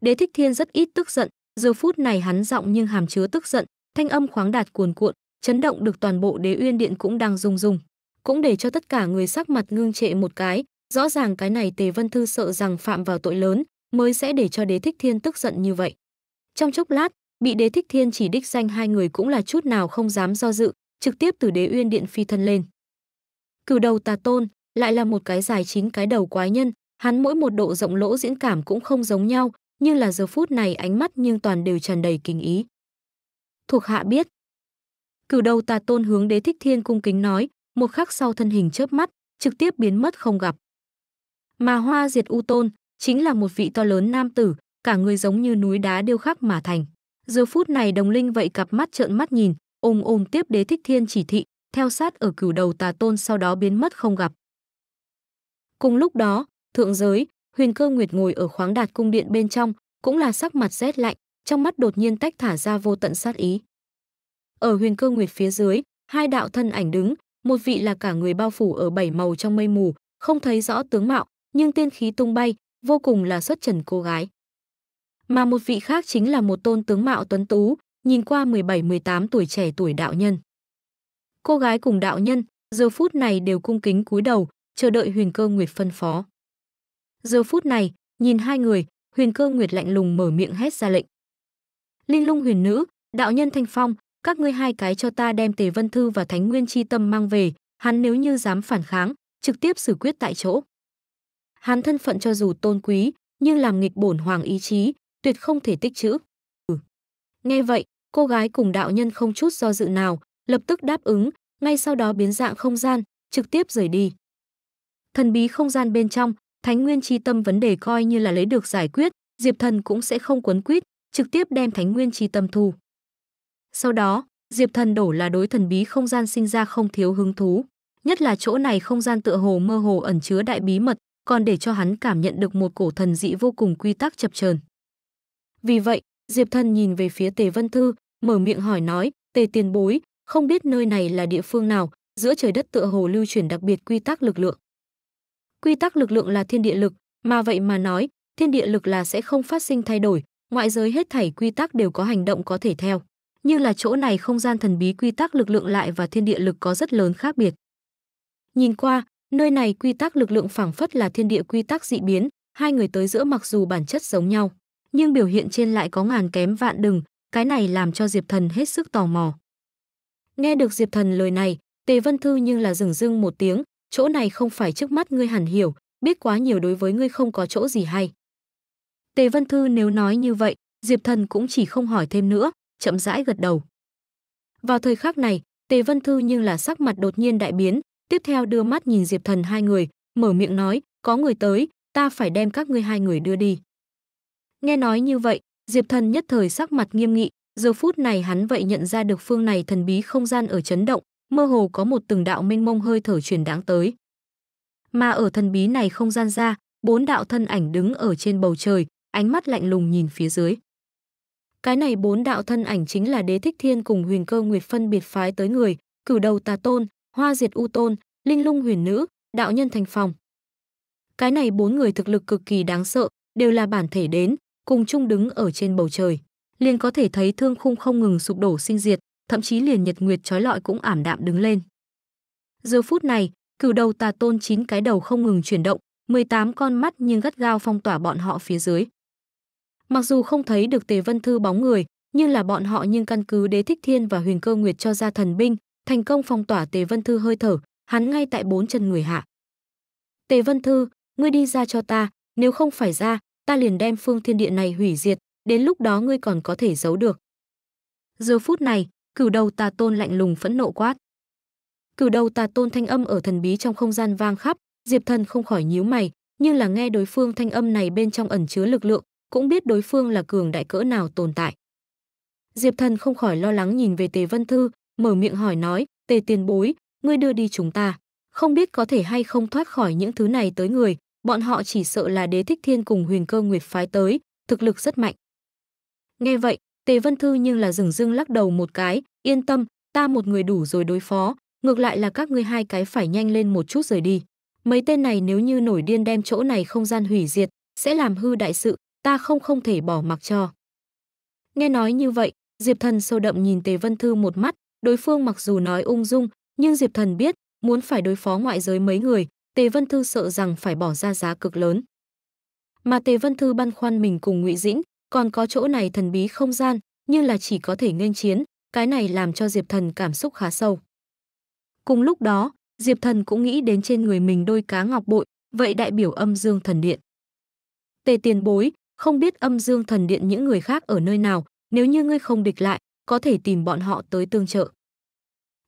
Đế Thích Thiên rất ít tức giận, giờ phút này hắn giọng nhưng hàm chứa tức giận, thanh âm khoáng đạt cuồn cuộn, chấn động được toàn bộ Đế Uyên Điện cũng đang rung rung, cũng để cho tất cả người sắc mặt ngưng trệ một cái, rõ ràng cái này Tề Vân Thư sợ rằng phạm vào tội lớn, mới sẽ để cho Đế Thích Thiên tức giận như vậy. Trong chốc lát, bị Đế Thích Thiên chỉ đích danh hai người cũng là chút nào không dám do dự, trực tiếp từ Đế Uyên Điện phi thân lên. Cửu đầu Tà Tôn, lại là một cái dài chín cái đầu quái nhân, hắn mỗi một độ rộng lỗ diễn cảm cũng không giống nhau, như là giờ phút này ánh mắt nhưng toàn đều tràn đầy kính ý. Thuộc hạ biết. Cửu đầu tà tôn hướng đế thích thiên cung kính nói, một khắc sau thân hình chớp mắt, trực tiếp biến mất không gặp. Mà hoa diệt u tôn, chính là một vị to lớn nam tử, cả người giống như núi đá điêu khắc mà thành. Giờ phút này đồng linh vậy cặp mắt trợn mắt nhìn, ôm ôm tiếp đế thích thiên chỉ thị, theo sát ở cửu đầu tà tôn sau đó biến mất không gặp. Cùng lúc đó, thượng giới, Huyền Cơ Nguyệt ngồi ở khoáng đạt cung điện bên trong, cũng là sắc mặt rét lạnh, trong mắt đột nhiên tách thả ra vô tận sát ý. Ở Huyền Cơ Nguyệt phía dưới, hai đạo thân ảnh đứng, một vị là cả người bao phủ ở bảy màu trong mây mù, không thấy rõ tướng mạo, nhưng tiên khí tung bay, vô cùng là xuất trần cô gái. Mà một vị khác chính là một tôn tướng mạo tuấn tú, nhìn qua 17-18 tuổi trẻ tuổi đạo nhân. Cô gái cùng đạo nhân, giờ phút này đều cung kính cúi đầu, chờ đợi huyền cơ nguyệt phân phó. Giờ phút này, nhìn hai người, Huyền Cơ Nguyệt lạnh lùng mở miệng hét ra lệnh. Linh Lung Huyền Nữ, đạo nhân Thanh Phong, các ngươi hai cái cho ta đem Tề Vân Thư và Thánh Nguyên Chi Tâm mang về, hắn nếu như dám phản kháng, trực tiếp xử quyết tại chỗ. Hắn thân phận cho dù tôn quý, nhưng làm nghịch bổn hoàng ý chí, tuyệt không thể tích chữ. Ừ. Nghe vậy, cô gái cùng đạo nhân không chút do dự nào, lập tức đáp ứng, ngay sau đó biến dạng không gian, trực tiếp rời đi. Thần bí không gian bên trong, Thánh Nguyên Chi Tâm vấn đề coi như là lấy được giải quyết, Diệp Thần cũng sẽ không quấn quýt, trực tiếp đem Thánh Nguyên Chi Tâm thu. Sau đó, Diệp Thần đổ là đối thần bí không gian sinh ra không thiếu hứng thú, nhất là chỗ này không gian tựa hồ mơ hồ ẩn chứa đại bí mật, còn để cho hắn cảm nhận được một cổ thần dị vô cùng quy tắc chập chờn. Vì vậy, Diệp Thần nhìn về phía Tề Vân Thư, mở miệng hỏi nói, "Tề tiền bối, không biết nơi này là địa phương nào, giữa trời đất tựa hồ lưu chuyển đặc biệt quy tắc lực lượng." quy tắc lực lượng là thiên địa lực, mà vậy mà nói, thiên địa lực là sẽ không phát sinh thay đổi, ngoại giới hết thảy quy tắc đều có hành động có thể theo. nhưng là chỗ này không gian thần bí quy tắc lực lượng lại và thiên địa lực có rất lớn khác biệt. Nhìn qua, nơi này quy tắc lực lượng phảng phất là thiên địa quy tắc dị biến, hai người tới giữa mặc dù bản chất giống nhau, nhưng biểu hiện trên lại có ngàn kém vạn đừng, cái này làm cho Diệp Thần hết sức tò mò. Nghe được Diệp Thần lời này, Tề Vân Thư nhưng là dừng dưng một tiếng, chỗ này không phải trước mắt ngươi hẳn hiểu, biết quá nhiều đối với ngươi không có chỗ gì hay. Tề Vân Thư nếu nói như vậy, Diệp Thần cũng chỉ không hỏi thêm nữa, chậm rãi gật đầu. Vào thời khắc này, Tề Vân Thư nhưng là sắc mặt đột nhiên đại biến, tiếp theo đưa mắt nhìn Diệp Thần hai người, mở miệng nói, có người tới, ta phải đem các ngươi hai người đưa đi. Nghe nói như vậy, Diệp Thần nhất thời sắc mặt nghiêm nghị, giờ phút này hắn vậy nhận ra được phương này thần bí không gian ở chấn động, mơ hồ có một từng đạo mênh mông hơi thở truyền đáng tới. Mà ở thần bí này không gian ra, bốn đạo thân ảnh đứng ở trên bầu trời, ánh mắt lạnh lùng nhìn phía dưới. Cái này bốn đạo thân ảnh chính là Đế Thích Thiên cùng Huyền Cơ Nguyệt phân biệt phái tới người, cửu đầu Tà Tôn, Hoa Diệt U Tôn, Linh Lung Huyền Nữ, đạo nhân thành phòng. Cái này bốn người thực lực cực kỳ đáng sợ, đều là bản thể đến, cùng chung đứng ở trên bầu trời, liền có thể thấy thương khung không ngừng sụp đổ sinh diệt, thậm chí liền nhật nguyệt trói lọi cũng ảm đạm đứng lên. Giờ phút này, cửu đầu tà tôn chín cái đầu không ngừng chuyển động, 18 con mắt nhưng gắt gao phong tỏa bọn họ phía dưới. Mặc dù không thấy được Tề Vân Thư bóng người, nhưng là bọn họ nhưng căn cứ Đế Thích Thiên và Huyền Cơ Nguyệt cho ra thần binh, thành công phong tỏa Tề Vân Thư hơi thở, hắn ngay tại bốn chân người hạ. Tề Vân Thư, ngươi đi ra cho ta, nếu không phải ra, ta liền đem phương thiên địa này hủy diệt, đến lúc đó ngươi còn có thể giấu được. Giờ phút này, Cửu đầu tà tôn lạnh lùng phẫn nộ quát. Cửu đầu tà tôn thanh âm ở thần bí trong không gian vang khắp, Diệp Thần không khỏi nhíu mày, nhưng là nghe đối phương thanh âm này bên trong ẩn chứa lực lượng, cũng biết đối phương là cường đại cỡ nào tồn tại. Diệp Thần không khỏi lo lắng nhìn về Tề Vân Thư, mở miệng hỏi nói, "Tề tiền bối, ngươi đưa đi chúng ta, không biết có thể hay không thoát khỏi những thứ này tới người, bọn họ chỉ sợ là Đế Thích Thiên cùng Huyền Cơ Nguyệt phái tới, thực lực rất mạnh." Nghe vậy, Tề Vân Thư nhưng là dừng dưng lắc đầu một cái, yên tâm, ta một người đủ rồi đối phó, ngược lại là các ngươi hai cái phải nhanh lên một chút rời đi. Mấy tên này nếu như nổi điên đem chỗ này không gian hủy diệt, sẽ làm hư đại sự, ta không không thể bỏ mặc cho. Nghe nói như vậy, Diệp Thần sâu đậm nhìn Tề Vân Thư một mắt, đối phương mặc dù nói ung dung, nhưng Diệp Thần biết, muốn phải đối phó ngoại giới mấy người, Tề Vân Thư sợ rằng phải bỏ ra giá cực lớn. Mà Tề Vân Thư băn khoăn mình cùng Ngụy Dĩnh, còn có chỗ này thần bí không gian, như là chỉ có thể nghênh chiến, cái này làm cho Diệp Thần cảm xúc khá sâu. Cùng lúc đó, Diệp Thần cũng nghĩ đến trên người mình đôi cá ngọc bội, vậy đại biểu âm dương thần điện. Tề tiền bối, không biết âm dương thần điện những người khác ở nơi nào, nếu như ngươi không địch lại, có thể tìm bọn họ tới tương trợ.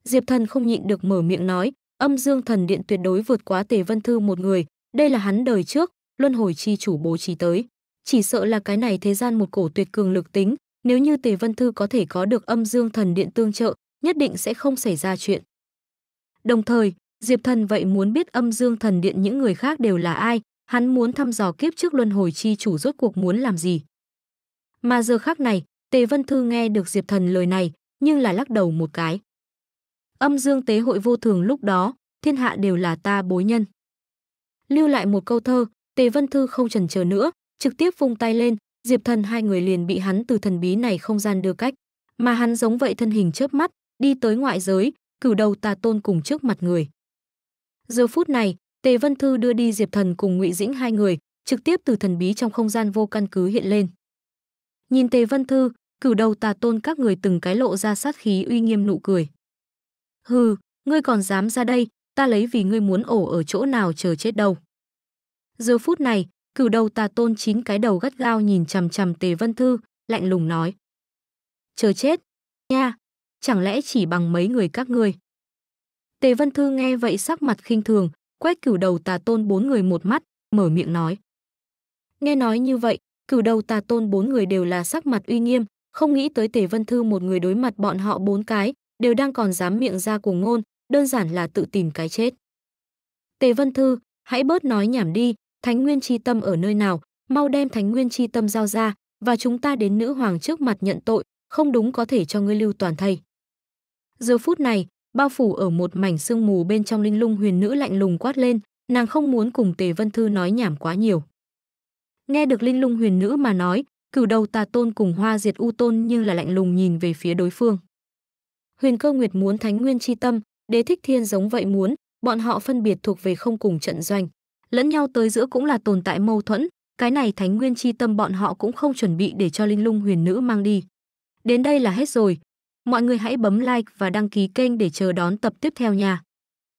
Diệp Thần không nhịn được mở miệng nói, âm dương thần điện tuyệt đối vượt quá Tề Vân Thư một người, đây là hắn đời trước, luân hồi chi chủ bố trí tới chỉ sợ là cái này thế gian một cổ tuyệt cường lực tính, nếu như Tề Vân Thư có thể có được âm dương thần điện tương trợ, nhất định sẽ không xảy ra chuyện. Đồng thời, Diệp Thần vậy muốn biết âm dương thần điện những người khác đều là ai, hắn muốn thăm dò kiếp trước luân hồi chi chủ rốt cuộc muốn làm gì. Mà giờ khác này, Tề Vân Thư nghe được Diệp Thần lời này, nhưng là lắc đầu một cái. Âm dương tế hội vô thường lúc đó, thiên hạ đều là ta bối nhân. Lưu lại một câu thơ, Tề Vân Thư không chần chờ nữa, trực tiếp vung tay lên, Diệp Thần hai người liền bị hắn từ thần bí này không gian đưa cách, mà hắn giống vậy thân hình chớp mắt, đi tới ngoại giới, cửu đầu tà tôn cùng trước mặt người. Giờ phút này, Tề Vân Thư đưa đi Diệp Thần cùng Ngụy Dĩnh hai người, trực tiếp từ thần bí trong không gian vô căn cứ hiện lên. Nhìn Tề Vân Thư, cửu đầu tà tôn các người từng cái lộ ra sát khí uy nghiêm nụ cười. Hừ, ngươi còn dám ra đây, ta lấy vì ngươi muốn ổ ở chỗ nào chờ chết đâu. Giờ phút này, Cửu đầu tà tôn chín cái đầu gắt gao nhìn chằm chằm Tề Vân Thư, lạnh lùng nói. Chờ chết, nha, chẳng lẽ chỉ bằng mấy người các ngươi? Tề Vân Thư nghe vậy sắc mặt khinh thường, quét cửu đầu tà tôn bốn người một mắt, mở miệng nói. Nghe nói như vậy, cửu đầu tà tôn bốn người đều là sắc mặt uy nghiêm, không nghĩ tới Tề Vân Thư một người đối mặt bọn họ bốn cái, đều đang còn dám miệng ra cùng ngôn, đơn giản là tự tìm cái chết. Tề Vân Thư, hãy bớt nói nhảm đi, Thánh Nguyên Chi Tâm ở nơi nào, mau đem Thánh Nguyên Chi Tâm giao ra, và chúng ta đến nữ hoàng trước mặt nhận tội, không đúng có thể cho ngươi lưu toàn thây. Giờ phút này, bao phủ ở một mảnh sương mù bên trong linh lung huyền nữ lạnh lùng quát lên, nàng không muốn cùng Tề Vân Thư nói nhảm quá nhiều. Nghe được linh lung huyền nữ mà nói, cửu đầu tà tôn cùng hoa diệt u tôn nhưng là lạnh lùng nhìn về phía đối phương. Huyền cơ nguyệt muốn thánh nguyên chi tâm, đế thích thiên giống vậy muốn, bọn họ phân biệt thuộc về không cùng trận doanh lẫn nhau tới giữa cũng là tồn tại mâu thuẫn, cái này Thánh Nguyên chi tâm bọn họ cũng không chuẩn bị để cho Linh Lung Huyền Nữ mang đi. Đến đây là hết rồi. Mọi người hãy bấm like và đăng ký kênh để chờ đón tập tiếp theo nha.